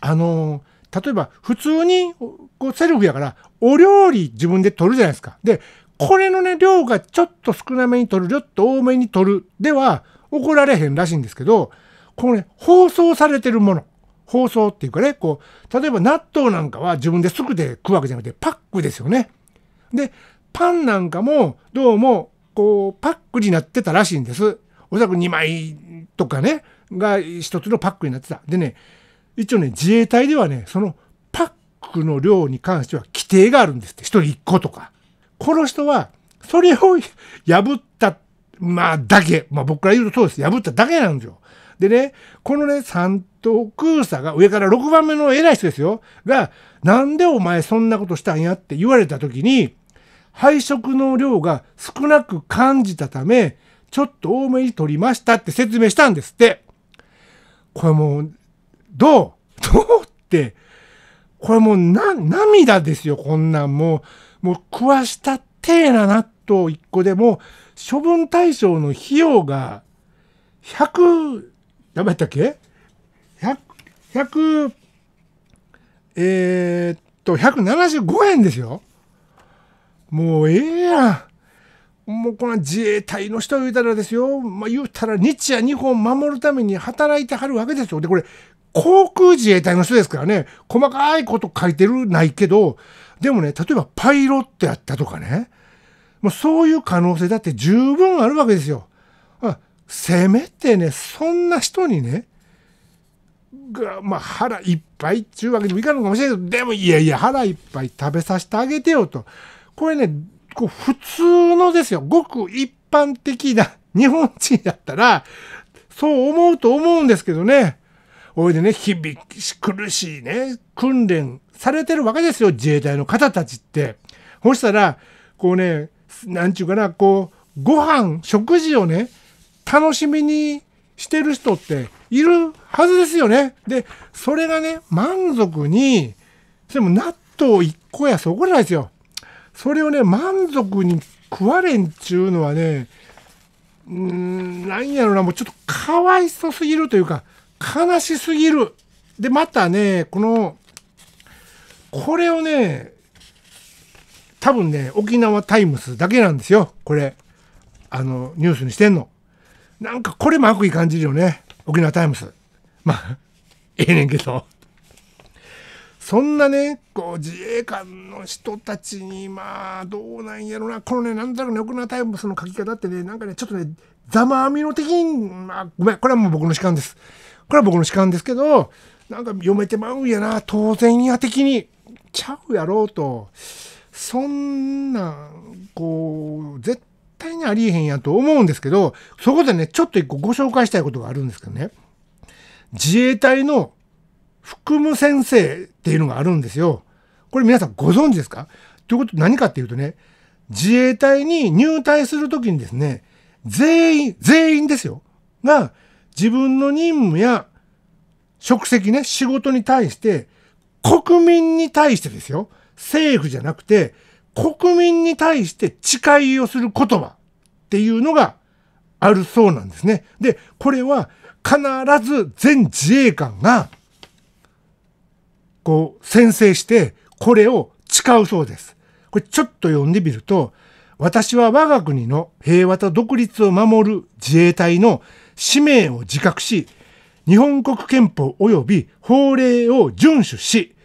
あのー、例えば普通に、こうセルフやから、お料理自分で取るじゃないですか。で、これのね、量がちょっと少なめに取る、ちょっと多めに取るでは怒られへんらしいんですけど、このね、放送されてるもの。包装っていうかね、こう、例えば納豆なんかは自分ですぐで食うわけじゃなくて、パックですよね。で、パンなんかも、どうも、こう、パックになってたらしいんです。おそらく2枚とかね、が1つのパックになってた。でね、一応ね、自衛隊ではね、そのパックの量に関しては規定があるんですって。1人1個とか。この人は、それを破った、まあ、だけ。まあ、僕から言うとそうです。破っただけなんですよ。でね、このね、三等空差が、上から6番目の偉い人ですよ。が、なんでお前そんなことしたんやって言われた時に、配色の量が少なく感じたため、ちょっと多めに取りましたって説明したんですって。これもう、どう どうって、これもうな、涙ですよ、こんなんもう。もう食わしたってえな納豆一個でも、処分対象の費用が、100、やばったっけ ?100、100、えー、っと、175円ですよ。もうええやん。もうこの自衛隊の人言うたらですよ。まあ、言うたら日夜日本を守るために働いてはるわけですよ。で、これ、航空自衛隊の人ですからね、細かいこと書いてるないけど、でもね、例えばパイロットやったとかね、もうそういう可能性だって十分あるわけですよ。せめてね、そんな人にね、がまあ、腹いっぱいっちゅうわけにもいかんのかもしれないけど、でもいやいや、腹いっぱい食べさせてあげてよと。これね、こう普通のですよ。ごく一般的な 日本人だったら、そう思うと思うんですけどね。おいでね、日々苦しいね、訓練されてるわけですよ。自衛隊の方たちって。そしたら、こうね、なんちゅうかな、こう、ご飯、食事をね、楽しみにしてる人っているはずですよね。で、それがね、満足に、それも納豆1個やそこらですよ。それをね満足に食われんちゅうのはねうんなんやろなもうちょっとかわいそすぎるというか悲しすぎるでまたねこのこれをね多分ね沖縄タイムスだけなんですよこれあのニュースにしてんのなんかこれも悪意感じるよね沖縄タイムスまあええねんけどそんなね、こう、自衛官の人たちに、まあ、どうなんやろな、このね、なんとなくね、くなタイムその書き方ってね、なんかね、ちょっとね、ざまあみの的に、まあ、ごめん、これはもう僕の主観です。これは僕の主観ですけど、なんか読めてまうんやな、当然や的に、ちゃうやろうと、そんなこう、絶対にありえへんやと思うんですけど、そこでね、ちょっと一個ご紹介したいことがあるんですけどね、自衛隊の福務先生っていうのがあるんですよ。これ皆さんご存知ですかということ何かっていうとね、自衛隊に入隊するときにですね、全員、全員ですよ。が、自分の任務や職責ね、仕事に対して、国民に対してですよ。政府じゃなくて、国民に対して誓いをする言葉っていうのがあるそうなんですね。で、これは必ず全自衛官がこう先制してこれを誓うそうです。これちょっと読んでみると、私は我が国の平和と独立を守る自衛隊の使命を自覚し、日本国憲法及び法令を遵守し、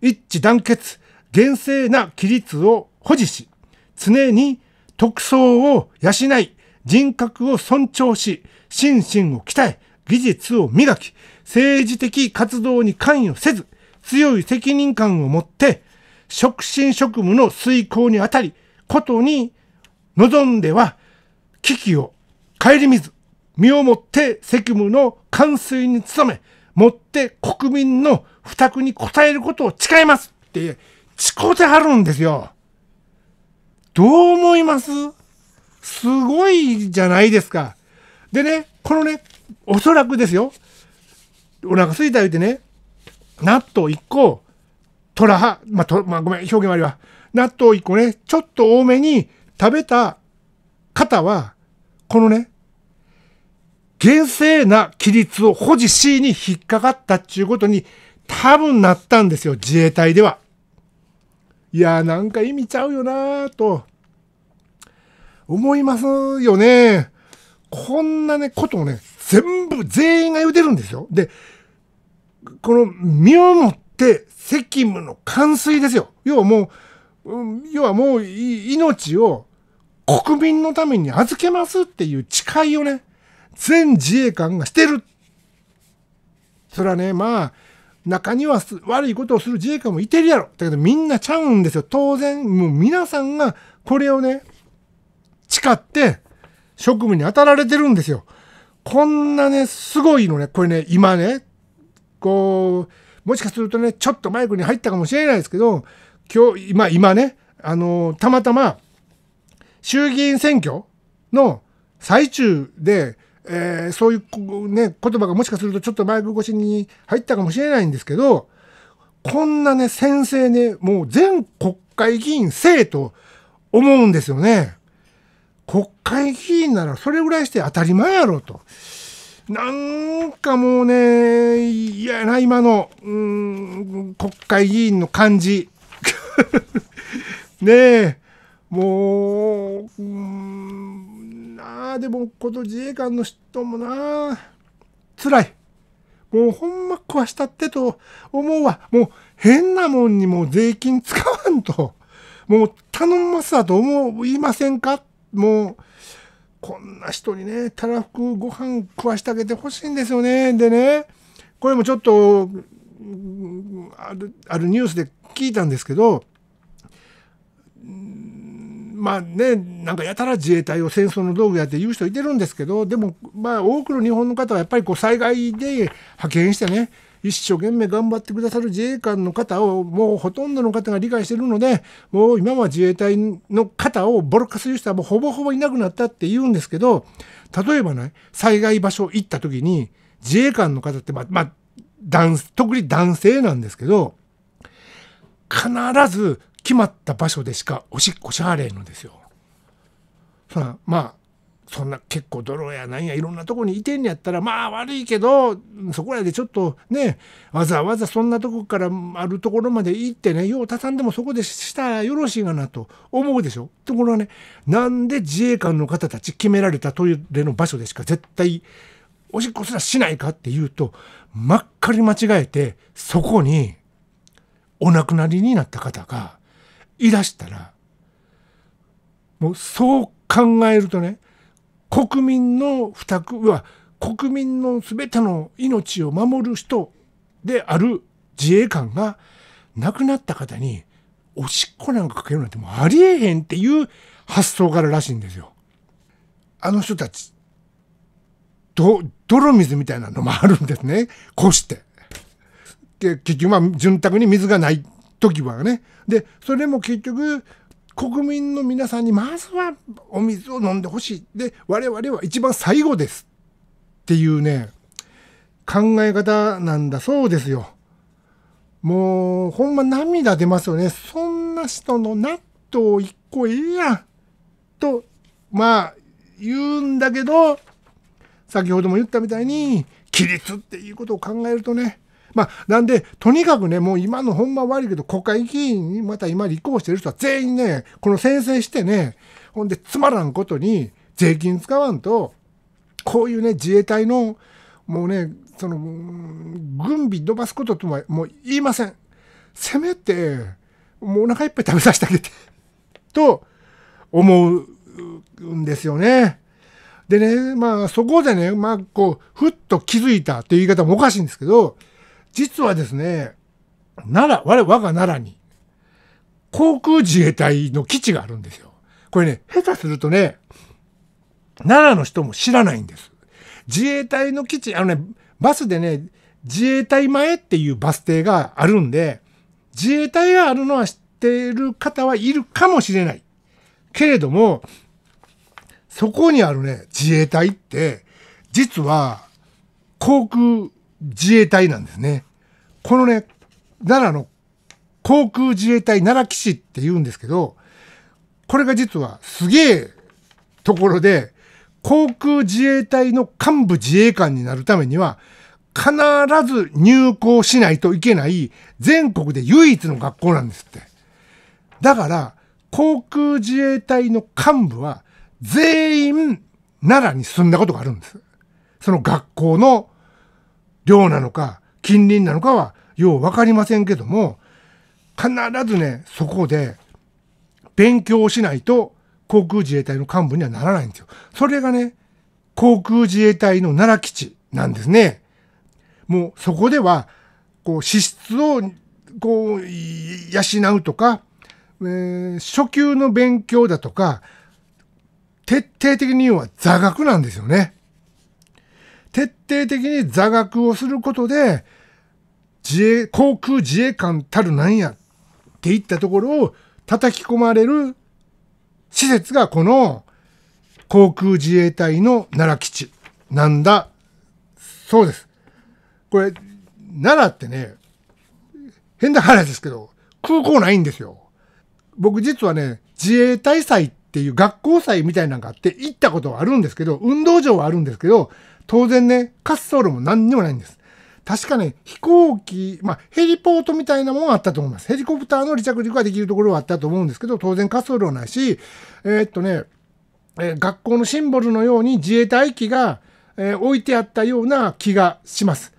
一致団結、厳正な規律を保持し、常に特捜を養い、人格を尊重し、心身を鍛え、技術を磨き、政治的活動に関与せず、強い責任感を持って、職心職務の遂行にあたり、ことに望んでは、危機を顧みず、身をもって責務の完遂に努め、もって国民の負託に応えることを誓いますって、誓考てはるんですよ。どう思いますすごいじゃないですか。でね、このね、おそらくですよ。お腹すいた言うてね、納豆1個、トラハ、まあ、と、まあ、ごめん、表現悪いわ。納豆1個ね、ちょっと多めに食べた方は、このね、厳正な規律を保持しに引っかかったっていうことに多分なったんですよ、自衛隊では。いやーなんか意味ちゃうよなーと、思いますよね。こんなね、ことをね、全部、全員が言うてるんですよ。で、この身をもって責務の完遂ですよ。要はもう、要はもう命を国民のために預けますっていう誓いをね、全自衛官がしてる。それはね、まあ、中には悪いことをする自衛官もいてるやろ。だけどみんなちゃうんですよ。当然、もう皆さんがこれをね、誓って職務に当たられてるんですよ。こんなね、すごいのね、これね、今ね、こう、もしかするとね、ちょっとマイクに入ったかもしれないですけど、今日、今、今ね、あの、たまたま、衆議院選挙の最中で、えー、そういう、ね、言葉がもしかするとちょっとマイク越しに入ったかもしれないんですけど、こんなね、先生ね、もう全国会議員生と思うんですよね。国会議員ならそれぐらいして当たり前やろと。なんかもうね、嫌やな、今の、うん、国会議員の感じ。ねえ、もう、うん、なあ、でも、こと自衛官の人もなあ、辛い。もうほんま食わしたってと思うわ。もう変なもんにもう税金使わんと。もう頼んますわと思いませんかもう、こんな人にね、たらふくご飯食わしてあげてほしいんですよね。でね、これもちょっと、ある、あるニュースで聞いたんですけど、まあね、なんかやたら自衛隊を戦争の道具やって言う人いてるんですけど、でも、まあ多くの日本の方はやっぱりこう災害で派遣してね、一生懸命頑張ってくださる自衛官の方をもうほとんどの方が理解しているのでもう今は自衛隊の方をボロカスすう人はもうほぼほぼいなくなったって言うんですけど例えばね災害場所行った時に自衛官の方ってままあ男特に男性なんですけど必ず決まった場所でしかおしっこしはれんのですよ。まあそんな結構泥やなんやいろんなとこにいてんやったらまあ悪いけどそこらでちょっとねわざわざそんなとこからあるところまで行ってねよう畳んでもそこでしたらよろしいがなと思うでしょ。ところがねなんで自衛官の方たち決められたトイレの場所でしか絶対おしっこすらしないかっていうとまっかり間違えてそこにお亡くなりになった方がいらしたらもうそう考えるとね国民の負託は国民の全ての命を守る人である自衛官が亡くなった方におしっこなんかかけるなんてもうありえへんっていう発想かららしいんですよ。あの人たち、ど、泥水みたいなのもあるんですね。こうして。で、結局まあ、潤沢に水がない時はね。で、それも結局、国民の皆さんにまずはお水を飲んでほしい。で、我々は一番最後です。っていうね、考え方なんだそうですよ。もう、ほんま涙出ますよね。そんな人の納豆一個ええやん。と、まあ、言うんだけど、先ほども言ったみたいに、規律っていうことを考えるとね、まあ、なんで、とにかくね、もう今のほんま悪いけど、国会議員にまた今立候補してる人は全員ね、この宣誓してね、ほんでつまらんことに税金使わんと、こういうね、自衛隊の、もうね、その、軍備伸ばすこととはもう言いません。せめて、もうお腹いっぱい食べさせてあげて と思うんですよね。でね、まあそこでね、まあこう、ふっと気づいたっていう言い方もおかしいんですけど、実はですね、奈良、我我が奈良に、航空自衛隊の基地があるんですよ。これね、下手するとね、奈良の人も知らないんです。自衛隊の基地、あのね、バスでね、自衛隊前っていうバス停があるんで、自衛隊があるのは知ってる方はいるかもしれない。けれども、そこにあるね、自衛隊って、実は、航空自衛隊なんですね。このね、奈良の航空自衛隊奈良基地って言うんですけど、これが実はすげえところで、航空自衛隊の幹部自衛官になるためには、必ず入校しないといけない全国で唯一の学校なんですって。だから、航空自衛隊の幹部は全員奈良に住んだことがあるんです。その学校の量なのか近隣なのかはよう分かりませんけども必ずねそこで勉強しないと航空自衛隊の幹部にはならないんですよ。それがね航空自衛隊の奈良基地なんですね。もうそこではこう資質をこう養うとか、えー、初級の勉強だとか徹底的に言うのは座学なんですよね。徹底的に座学をすることで、自衛、航空自衛官たるなんやっていったところを叩き込まれる施設がこの航空自衛隊の奈良基地なんだそうです。これ、奈良ってね、変な話ですけど、空港ないんですよ。僕実はね、自衛隊祭っていう学校祭みたいなんがあって行ったことはあるんですけど、運動場はあるんですけど、当然ね、滑走路も何にもないんです。確かね、飛行機、まあ、ヘリポートみたいなもんはあったと思います。ヘリコプターの離着陸ができるところはあったと思うんですけど、当然滑走路はないし、えー、っとね、えー、学校のシンボルのように自衛隊機が、えー、置いてあったような気がします。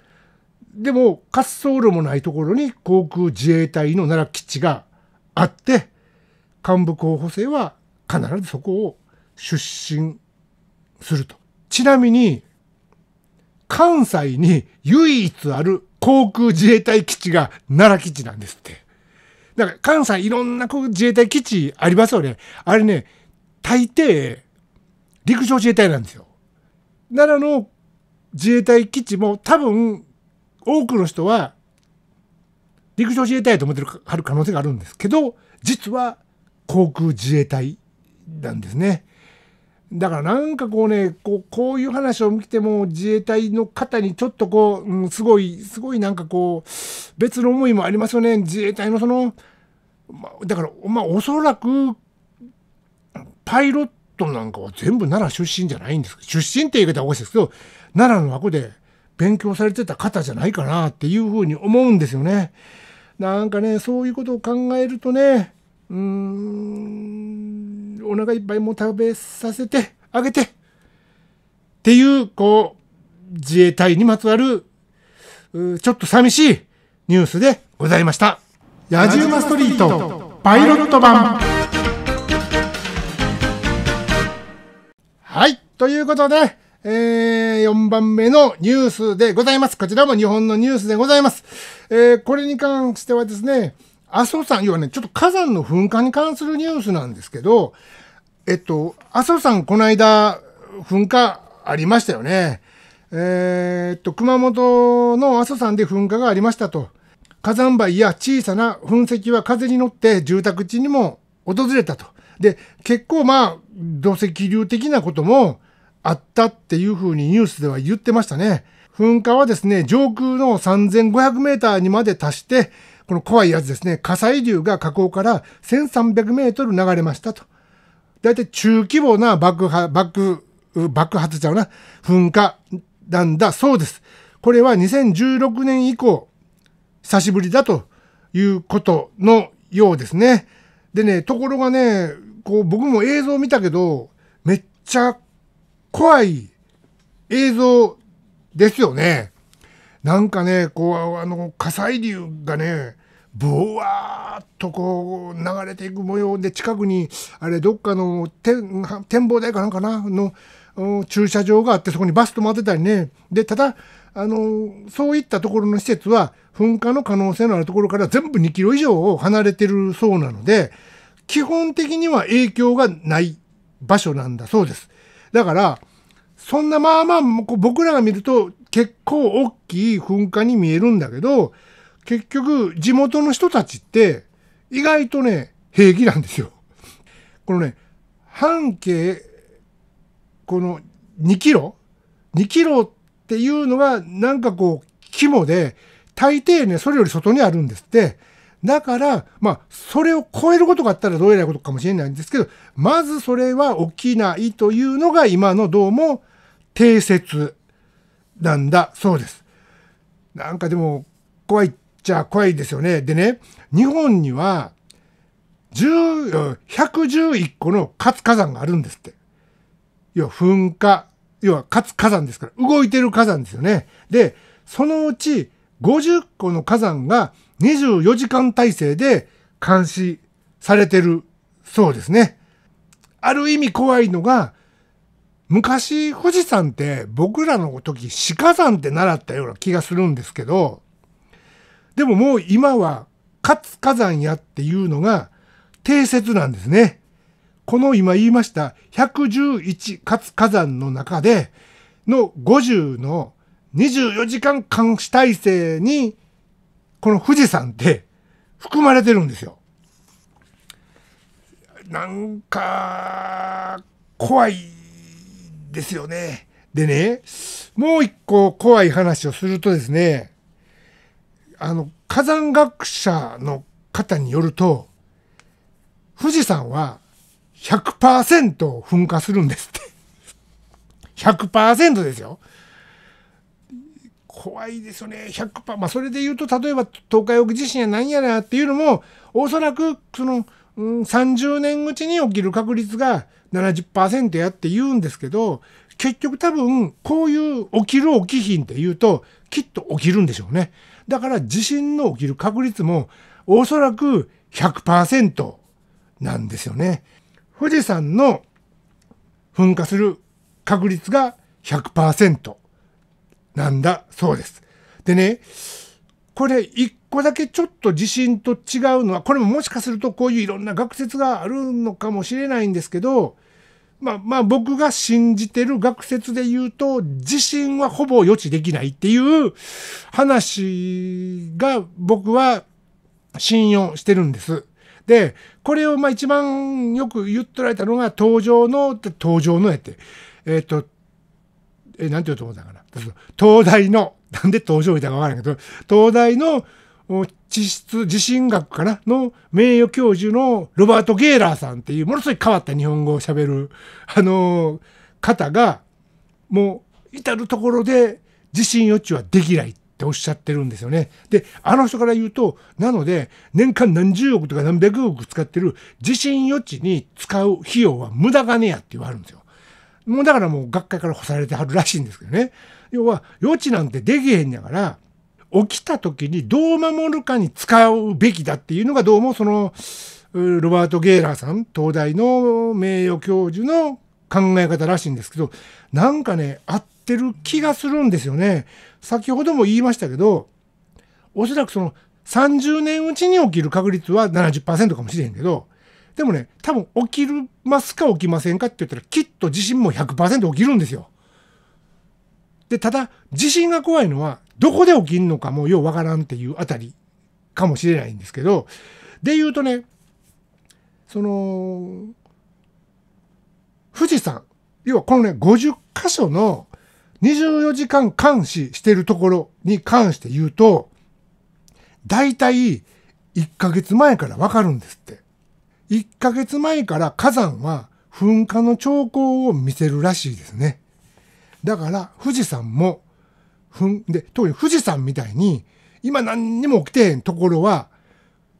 でも、滑走路もないところに航空自衛隊の奈良基地があって、幹部候補生は必ずそこを出身すると。ちなみに、関西に唯一ある航空自衛隊基地が奈良基地なんですって。だから関西いろんな自衛隊基地ありますよね。あれね、大抵陸上自衛隊なんですよ。奈良の自衛隊基地も多分多くの人は陸上自衛隊と思ってるはる可能性があるんですけど実は航空自衛隊なんですね。だからなんかこうねこうこういう話を見ても自衛隊の方にちょっとこう、うん、すごいすごいなんかこう別の思いもありますよね自衛隊のその、ま、だからまあおそらくパイロットなんかは全部奈良出身じゃないんです出身って言い方はおかしいですけど奈良の枠で勉強されてた方じゃないかなっていうふうに思うんですよね。なんかねそういうことを考えるとねうーんお腹いっぱいも食べさせてあげてっていう、こう、自衛隊にまつわる、ちょっと寂しいニュースでございました。野ウマストリートパイロット版はい、ということで、えー、4番目のニュースでございます。こちらも日本のニュースでございます。えー、これに関してはですね、阿蘇山、要はね、ちょっと火山の噴火に関するニュースなんですけど、えっと、阿蘇山、この間、噴火ありましたよね。えー、っと、熊本の阿蘇山で噴火がありましたと。火山灰や小さな噴石は風に乗って住宅地にも訪れたと。で、結構まあ、土石流的なこともあったっていうふうにニュースでは言ってましたね。噴火はですね、上空の3500メーターにまで達して、この怖いやつですね、火砕流が火口から1300メートル流れましたと。大体中規模な爆破、爆、爆発ちゃうな、噴火なんだそうです。これは2016年以降、久しぶりだということのようですね。でね、ところがね、こう僕も映像見たけど、めっちゃ怖い映像ですよね。なんかね、こう、あの、火砕流がね、ぶわーっとこう流れていく模様で近くにあれどっかの展望台かなんかなの駐車場があってそこにバス止まってたりねでただあのそういったところの施設は噴火の可能性のあるところから全部2キロ以上離れてるそうなので基本的には影響がない場所なんだそうです。だからそんなまあまあ僕らが見ると結構大きい噴火に見えるんだけど結局、地元の人たちって、意外とね、平気なんですよ。このね、半径、この2キロ ?2 キロっていうのが、なんかこう、肝で、大抵ね、それより外にあるんですって。だから、まあ、それを超えることがあったらどうやらいことかもしれないんですけど、まずそれは起きないというのが今のどうも定説なんだそうです。なんかでも、怖いっちゃ怖いですよね。でね、日本には、1 111個の活火山があるんですって。要は噴火、要は活火山ですから、動いてる火山ですよね。で、そのうち50個の火山が24時間体制で監視されてるそうですね。ある意味怖いのが、昔富士山って僕らの時、死火山って習ったような気がするんですけど、でももう今は活火山やっていうのが定説なんですね。この今言いました111活火山の中での50の24時間監視体制にこの富士山って含まれてるんですよ。なんか怖いですよね。でね、もう一個怖い話をするとですね、あの、火山学者の方によると、富士山は100%噴火するんですって。100%ですよ。怖いですよね。100%。まあ、それで言うと、例えば東海沖地震やなんやらっていうのも、おそらく、その、うん、30年うちに起きる確率が70%やって言うんですけど、結局多分、こういう起きる起き品って言うと、きっと起きるんでしょうね。だから地震の起きる確率もおそらく100%なんですよね。富士山の噴火する確率が100%なんだそうです。でね、これ一個だけちょっと地震と違うのは、これももしかするとこういういろんな学説があるのかもしれないんですけど、まあまあ僕が信じてる学説で言うと、地震はほぼ予知できないっていう話が僕は信用してるんです。で、これをまあ一番よく言っとられたのが、登場の、登場のやって、えっ、ー、と、えー、なんて言うと思ったかな。東大の、なんで登場みたいかわからんけど、東大の地質地震学かなの名誉教授のロバート・ゲーラーさんっていうものすごい変わった日本語を喋る、あの方がもう至る所で地震予知はできないっておっしゃってるんですよね。であの人から言うとなので年間何十億とか何百億使ってる地震予知に使う費用は無駄金やって言われるんですよ。もうだからもう学会から干されてはるらしいんですけどね。要は予知なんてできへんやから起きた時にどう守るかに使うべきだっていうのがどうもそのロバート・ゲーラーさん東大の名誉教授の考え方らしいんですけどなんかね合ってる気がするんですよね。先ほども言いましたけどおそらくその30年うちに起きる確率は70%かもしれへんけどでもね多分起きますか起きませんかって言ったらきっと地震も100%起きるんですよ。で、ただ、地震が怖いのは、どこで起きんのかもようわからんっていうあたりかもしれないんですけど、で言うとね、その、富士山、要はこのね、50箇所の24時間監視してるところに関して言うと、だいたい1ヶ月前からわかるんですって。1ヶ月前から火山は噴火の兆候を見せるらしいですね。だから富士山も、ふん、で、特に富士山みたいに、今何にも起きてへんところは、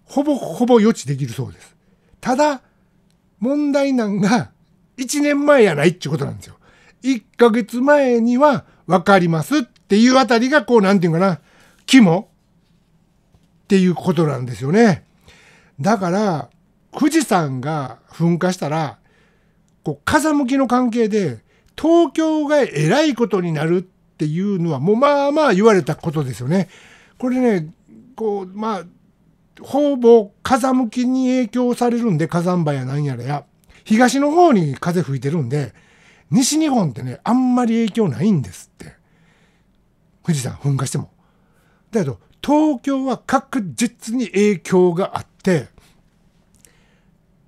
ほぼほぼ予知できるそうです。ただ、問題なんが、1年前やないってことなんですよ。1ヶ月前には分かりますっていうあたりが、こう、なんていうかな、肝っていうことなんですよね。だから、富士山が噴火したら、こう、風向きの関係で、東京がえらいことになるっていうのはもうまあまあ言われたことですよね。これねこうまあほぼ風向きに影響されるんで火山灰やなんやらや東の方に風吹いてるんで西日本ってねあんまり影響ないんですって富士山噴火しても。だけど東京は確実に影響があって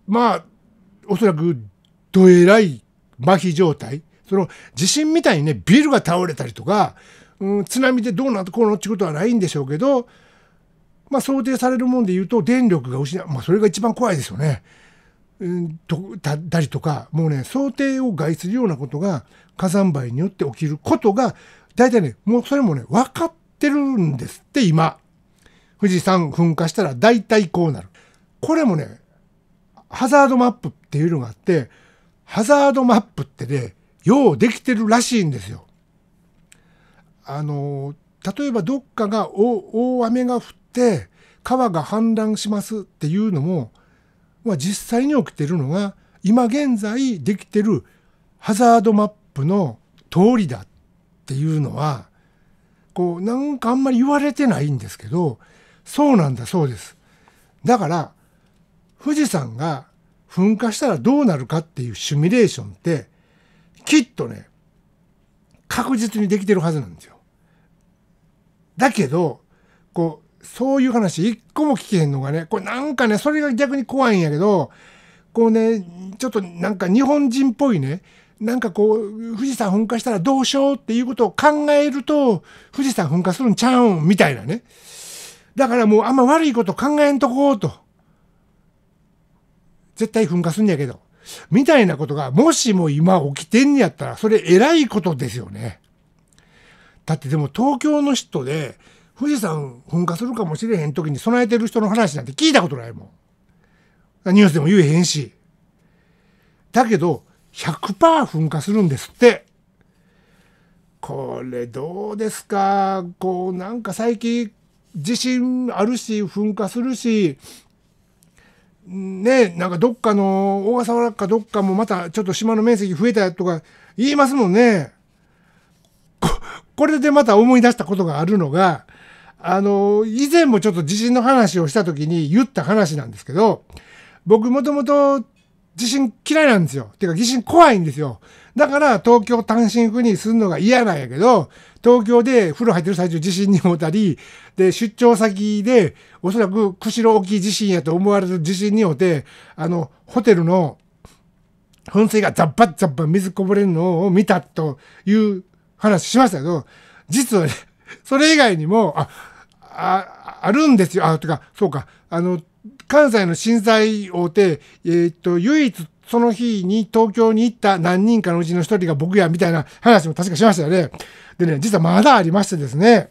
まあおそらくどえらい麻痺状態その地震みたいにねビルが倒れたりとか、うん、津波でどうなってこうのってことはないんでしょうけど、まあ、想定されるもんで言うと電力が失う、まあ、それが一番怖いですよね。うん、とだりとかもうね想定を害するようなことが火山灰によって起きることが大体ねもうそれもね分かってるんですって今富士山噴火したら大体こうなるこれもねハザードマップっていうのがあってハザードマップってねようできてるらしいんですよ。あの例えばどっかが大雨が降って川が氾濫しますっていうのも、まあ、実際に起きてるのが今現在できてるハザードマップの通りだっていうのはこうなんかあんまり言われてないんですけどそうなんだそうです。だから富士山が噴火したらどうなるかっていうシミュレーションってきっとね、確実にできてるはずなんですよ。だけど、こう、そういう話一個も聞けへんのがね、これなんかね、それが逆に怖いんやけど、こうね、ちょっとなんか日本人っぽいね、なんかこう、富士山噴火したらどうしようっていうことを考えると、富士山噴火するんちゃうんみたいなね。だからもうあんま悪いこと考えんとこうと。絶対噴火すんやけど。みたいなことが、もしも今起きてんやったら、それ偉いことですよね。だってでも東京の人で、富士山噴火するかもしれへん時に備えてる人の話なんて聞いたことないもん。ニュースでも言えへんし。だけど、100%噴火するんですって。これどうですかこうなんか最近地震あるし噴火するしね、なんかどっかの、大笠原かどっかもまたちょっと島の面積増えたとか言いますもんね。こ、これでまた思い出したことがあるのが、あの、以前もちょっと地震の話をした時に言った話なんですけど、僕もともと地震嫌いなんですよ。てか地震怖いんですよ。だから東京単身赴任するのが嫌なんやけど、東京で風呂入ってる最中地震にもたり、で、出張先で、おそらく釧路沖地震やと思われる地震によて、あの、ホテルの噴水がザッパッザッパ水こぼれるのを見たという話しましたけど、実はね、それ以外にも、あ、あ、あるんですよ。あ、とか、そうか、あの、関西の震災をて、えー、っと、唯一その日に東京に行った何人かのうちの一人が僕やみたいな話も確かしましたよね。でね、実はまだありましてですね、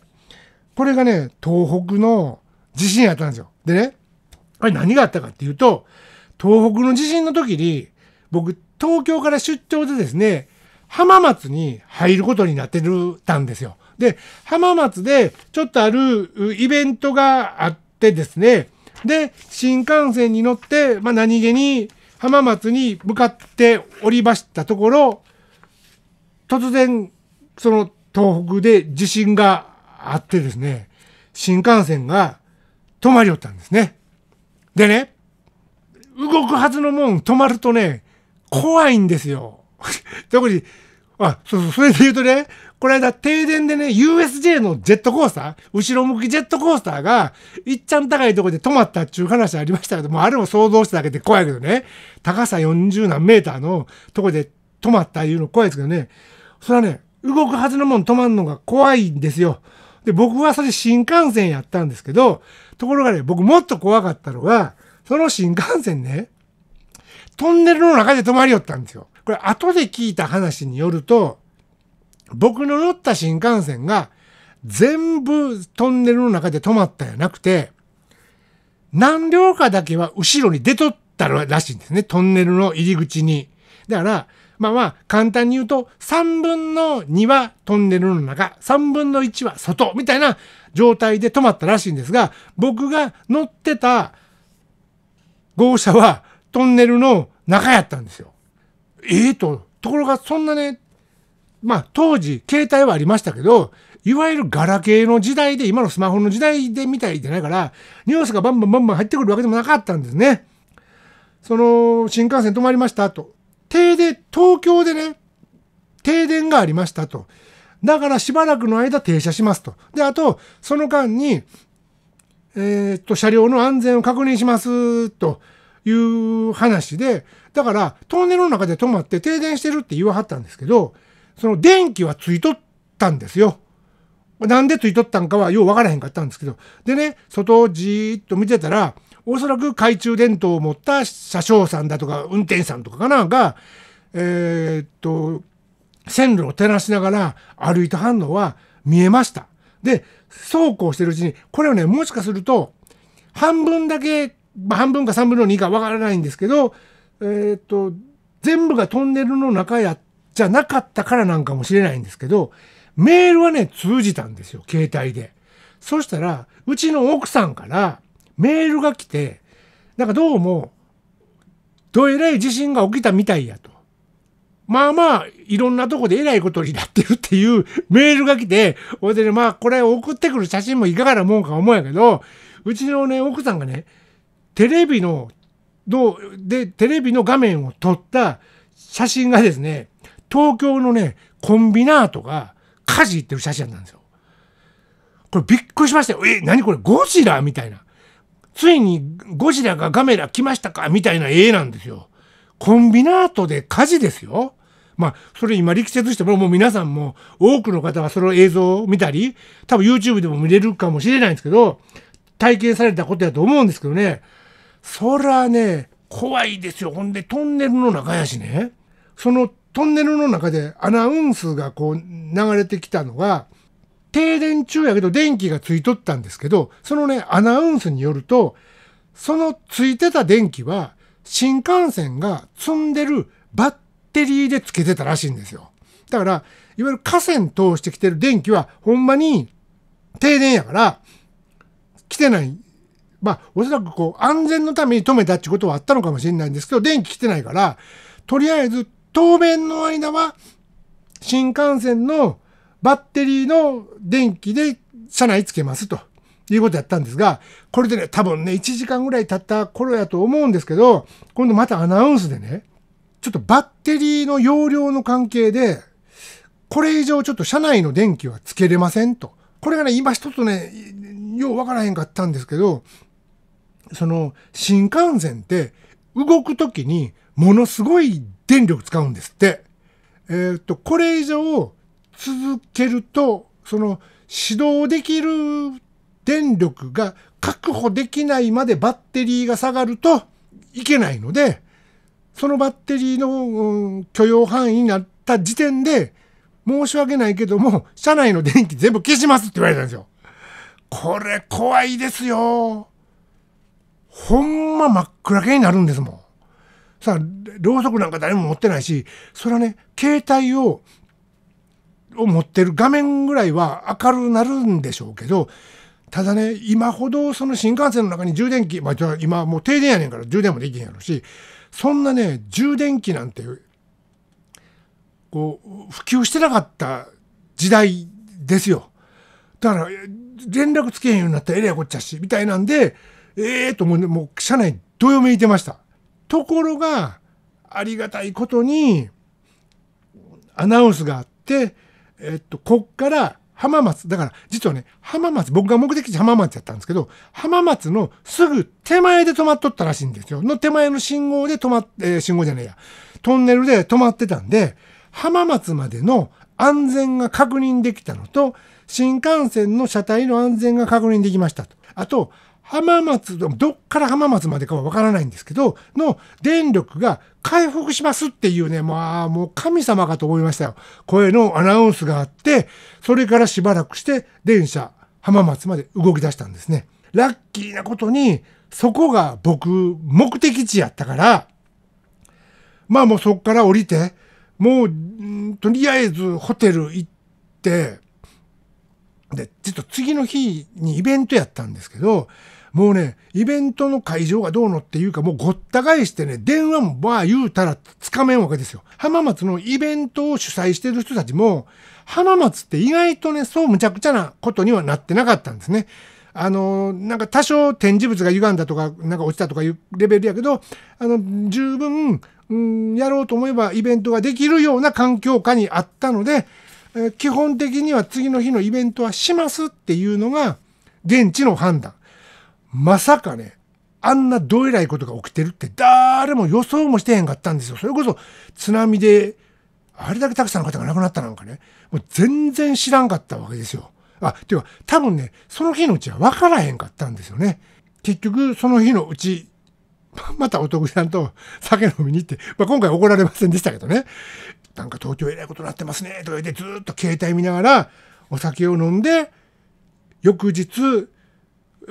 これがね、東北の地震やったんですよ。でね、あれ何があったかっていうと、東北の地震の時に、僕、東京から出張でですね、浜松に入ることになってるたんですよ。で、浜松でちょっとあるイベントがあってですね、で、新幹線に乗って、まあ、何気に浜松に向かっておりましたところ、突然、その東北で地震があってですね、新幹線が止まりよったんですね。でね、動くはずのもん止まるとね、怖いんですよ。特に、あ、そうそう、それで言うとね、この間停電でね、USJ のジェットコースター、後ろ向きジェットコースターが、いっちゃん高いとこで止まったっていう話ありましたけど、もうあれも想像しただけで怖いけどね、高さ40何メーターのとこで止まったいうの怖いですけどね、それはね、動くはずのもん止まんのが怖いんですよ。で、僕はそれ新幹線やったんですけど、ところがね、僕もっと怖かったのが、その新幹線ね、トンネルの中で止まりよったんですよ。これ後で聞いた話によると、僕の乗った新幹線が全部トンネルの中で止まったんじゃなくて、何両かだけは後ろに出とったらしいんですね。トンネルの入り口に。だから、まあまあ、簡単に言うと、3分の2はトンネルの中、3分の1は外、みたいな状態で止まったらしいんですが、僕が乗ってた号車はトンネルの中やったんですよ。ええー、と、ところがそんなね、まあ当時携帯はありましたけど、いわゆるガラケーの時代で、今のスマホの時代でみたいじゃないから、ニュースがバンバンバンバン入ってくるわけでもなかったんですね。その、新幹線止まりましたと。停電、東京でね、停電がありましたと。だからしばらくの間停車しますと。で、あと、その間に、えー、っと、車両の安全を確認しますという話で、だから、トンネルの中で止まって停電してるって言わはったんですけど、その電気はついとったんですよ。なんでついとったんかはようわからへんかったんですけど。でね、外をじーっと見てたら、おそらく懐中電灯を持った車掌さんだとか、運転手さんとかかなが、えー、っと、線路を照らしながら歩いた反応は見えました。で、そうこうしてるうちに、これをね、もしかすると、半分だけ、半分か3分の2かわからないんですけど、えー、っと、全部がトンネルの中やっじゃなかったからなんかもしれないんですけど、メールはね、通じたんですよ、携帯で。そしたら、うちの奥さんからメールが来て、なんかどうも、どえらい地震が起きたみたいやと。まあまあ、いろんなとこでえらいことになってるっていう メールが来て、ほいでね、まあこれ送ってくる写真もいかがなもんか思うんやけど、うちのね、奥さんがね、テレビの、どう、で、テレビの画面を撮った写真がですね、東京のね、コンビナートが火事行ってる写真なんですよ。これびっくりしましたよ。え、何これゴジラみたいな。ついにゴジラがガメラ来ましたかみたいな絵なんですよ。コンビナートで火事ですよ。まあ、それ今力説しても、もう皆さんも多くの方はその映像を見たり、多分 YouTube でも見れるかもしれないんですけど、体験されたことやと思うんですけどね、そらね、怖いですよ。ほんでトンネルの中やしね、そのトンネルの中でアナウンスがこう流れてきたのが、停電中やけど電気がついとったんですけど、そのね、アナウンスによると、そのついてた電気は、新幹線が積んでるバッテリーでつけてたらしいんですよ。だから、いわゆる河川通してきてる電気は、ほんまに停電やから、来てない。まあ、おそらくこう、安全のために止めたってことはあったのかもしれないんですけど、電気来てないから、とりあえず当面の間は新幹線のバッテリーの電気で車内つけますということやったんですが、これでね、多分ね、1時間ぐらい経った頃やと思うんですけど、今度またアナウンスでね、ちょっとバッテリーの容量の関係で、これ以上ちょっと車内の電気はつけれませんと。これがね、今一つね、ようわからへんかったんですけど、その、新幹線って動くときにものすごい電力使うんですって。えー、っと、これ以上続けると、その指導できる電力が確保できないまでバッテリーが下がるといけないので、そのバッテリーの、うん、許容範囲になった時点で、申し訳ないけども、車内の電気全部消しますって言われたんですよ。これ怖いですよ。ほんま真っ暗けになるんですもん。さあ、ろうそくなんか誰も持ってないし、それはね、携帯を、を持ってる画面ぐらいは明るくなるんでしょうけど、ただね、今ほどその新幹線の中に充電器、まあ今もう停電やねんから充電もできへんやろし、そんなね、充電器なんて、こう、普及してなかった時代ですよ。だから、連絡つけへんようになったらえりゃこっちゃし、みたいなんで、ええー、ともう、もう、車内、どよめいてました。ところがありがたいことにアナウンスがあって、えっと、こっから浜松、だから実はね、浜松、僕が目的地浜松やったんですけど、浜松のすぐ手前で止まっとったらしいんですよ。の手前の信号で止まっ、えー、信号じゃねえや、トンネルで止まってたんで、浜松までの安全が確認できたのと、新幹線の車体の安全が確認できましたと。あと、浜松どっから浜松までかは分からないんですけどの電力が回復しますっていうねまあもう神様かと思いましたよ声のアナウンスがあってそれからしばらくして電車浜松まで動き出したんですねラッキーなことにそこが僕目的地やったからまあもうそっから降りてもうとりあえずホテル行ってでちょっと次の日にイベントやったんですけどもうね、イベントの会場がどうのっていうか、もうごった返してね、電話もばあ言うたらつかめんわけですよ。浜松のイベントを主催してる人たちも、浜松って意外とね、そうむちゃくちゃなことにはなってなかったんですね。あの、なんか多少展示物が歪んだとか、なんか落ちたとかいうレベルやけど、あの、十分、うん、やろうと思えばイベントができるような環境下にあったので、えー、基本的には次の日のイベントはしますっていうのが、現地の判断。まさかね、あんなどえらいことが起きてるって誰も予想もしてへんかったんですよ。それこそ津波であれだけたくさんの方が亡くなったなんかね、もう全然知らんかったわけですよ。あ、ていうか多分ね、その日のうちは分からへんかったんですよね。結局その日のうち、またお得さんと酒飲みに行って、まあ、今回怒られませんでしたけどね、なんか東京えらいことになってますね、とか言ってずっと携帯見ながらお酒を飲んで、翌日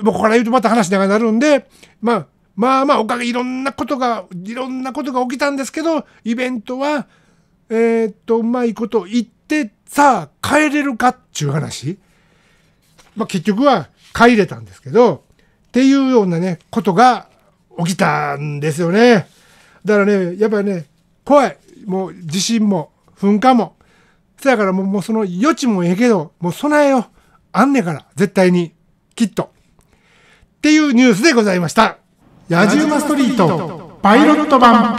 もうここから言うとまた話長くなるんで、まあ、まあまあおかげいろんなことがいろんなことが起きたんですけどイベントはえー、っとうまいこと言ってさあ帰れるかっちゅう話、まあ、結局は帰れたんですけどっていうようなねことが起きたんですよねだからねやっぱりね怖いもう地震も噴火もそやからもうその余地もええけどもう備えようあんねから絶対にきっと。っていうニュースでございました。野獣馬ストリート、パイロット版。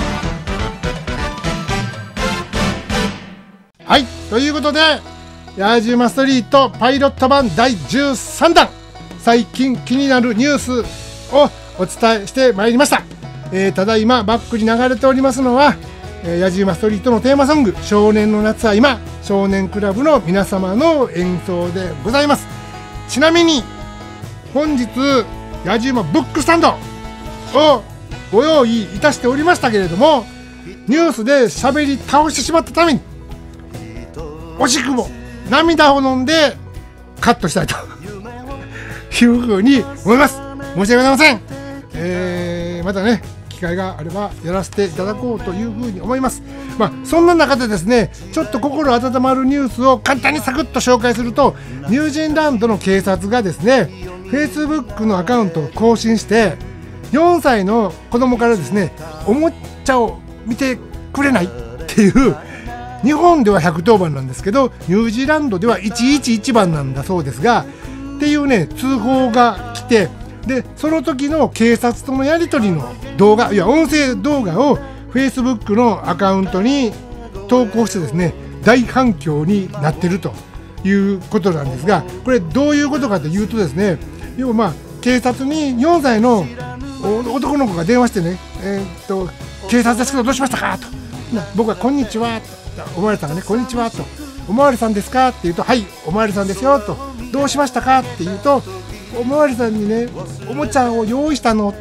はい、ということで、野獣馬ストリートパイロット版第13弾、最近気になるニュースをお伝えしてまいりました。えー、ただいまバックに流れておりますのは、えー、野次馬ストリートのテーマソング「少年の夏は今」少年クラブの皆様の演奏でございますちなみに本日野じ馬ブックスタンドをご用意いたしておりましたけれどもニュースで喋り倒してしまったために惜しくも涙を飲んでカットしたいと いうふうに思います申し訳ございません、えー、またね機会があればやらせていただこうというふうに思います。まあ、そんな中でですねちょっと心温まるニュースを簡単にサクッと紹介するとニュージーランドの警察がですね Facebook のアカウントを更新して4歳の子供からですねおもちゃを見てくれないっていう日本では110番なんですけどニュージーランドでは111番なんだそうですがっていうね通報が来てでその時の警察とのやり取りの動画いや音声動画を Facebook のアカウントに投稿してですね大反響になってるということなんですがこれどういうことかというとですね要はまあ警察に4歳の男の子が電話してね、えー、っと警察ですけどどうしましたかと僕は「こんにちは」とお巡わりさんがね「こんにちは」と「お巡わりさんですか?」って言うと「はいお巡りさんですよ」と「どうしましたか?」って言うとおまわりさんにねおもちゃを用意したのと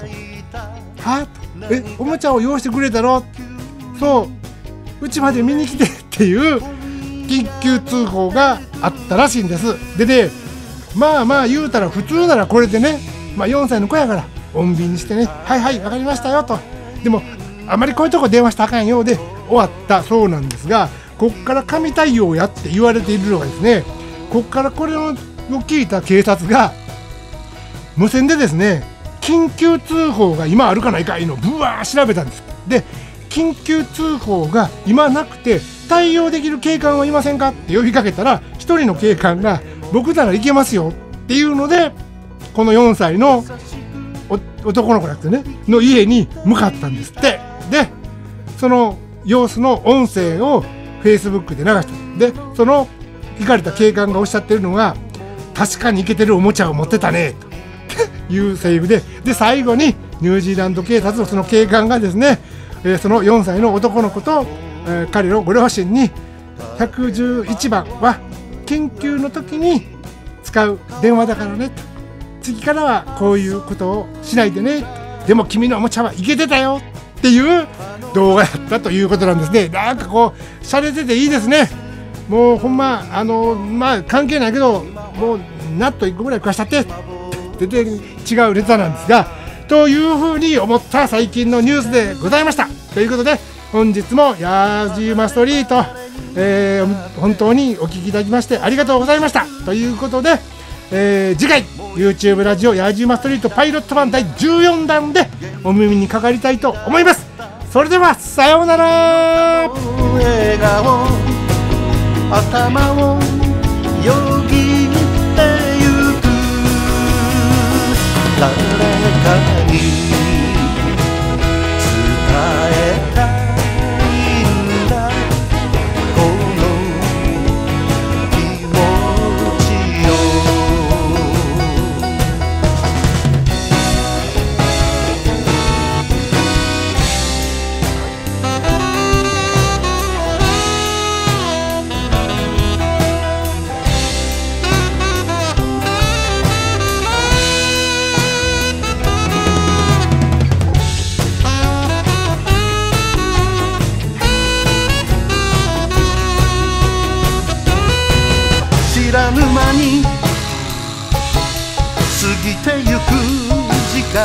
はえおもちゃを用意してくれたのそううちまで見に来てっていう緊急通報があったらしいんですでねまあまあ言うたら普通ならこれでね、まあ、4歳の子やから穏便にしてねはいはい分かりましたよとでもあまりこういうとこ電話したらあかんようで終わったそうなんですがこっから神対応やって言われているのがですねこっからこれを聞いた警察が無線でですね緊急通報が今あるかないかいうのをぶわー調べたんですで緊急通報が今なくて対応できる警官はいませんかって呼びかけたら1人の警官が僕なら行けますよっていうのでこの4歳の男の子だってねの家に向かったんですってでその様子の音声を Facebook で流したでその行かれた警官がおっしゃってるのが確かに行けてるおもちゃを持ってたねと いうセーブでで最後にニュージーランド警察のその警官がですね、えー、その4歳の男の子と、えー、彼のご両親に111番は緊急の時に使う電話だからね次からはこういうことをしないでねでも君のおもちゃはいけてたよっていう動画だったということなんですねなんかこう洒落てていいですねもうほんまあのまあ関係ないけどもう納豆1個ぐらい食わしたって全然違うレタなんですがというふうに思った最近のニュースでございましたということで本日もヤジウマストリート、えー、本当にお聴きいただきましてありがとうございましたということで、えー、次回 YouTube ラジオヤジーマストリートパイロット版第14弾でお耳にかかりたいと思いますそれではさようなら America.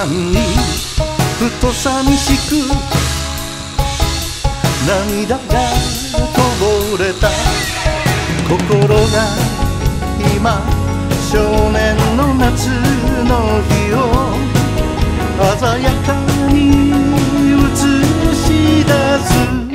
間にふと寂しく涙がこぼれた心が今少年の夏の日を鮮やかに映し出す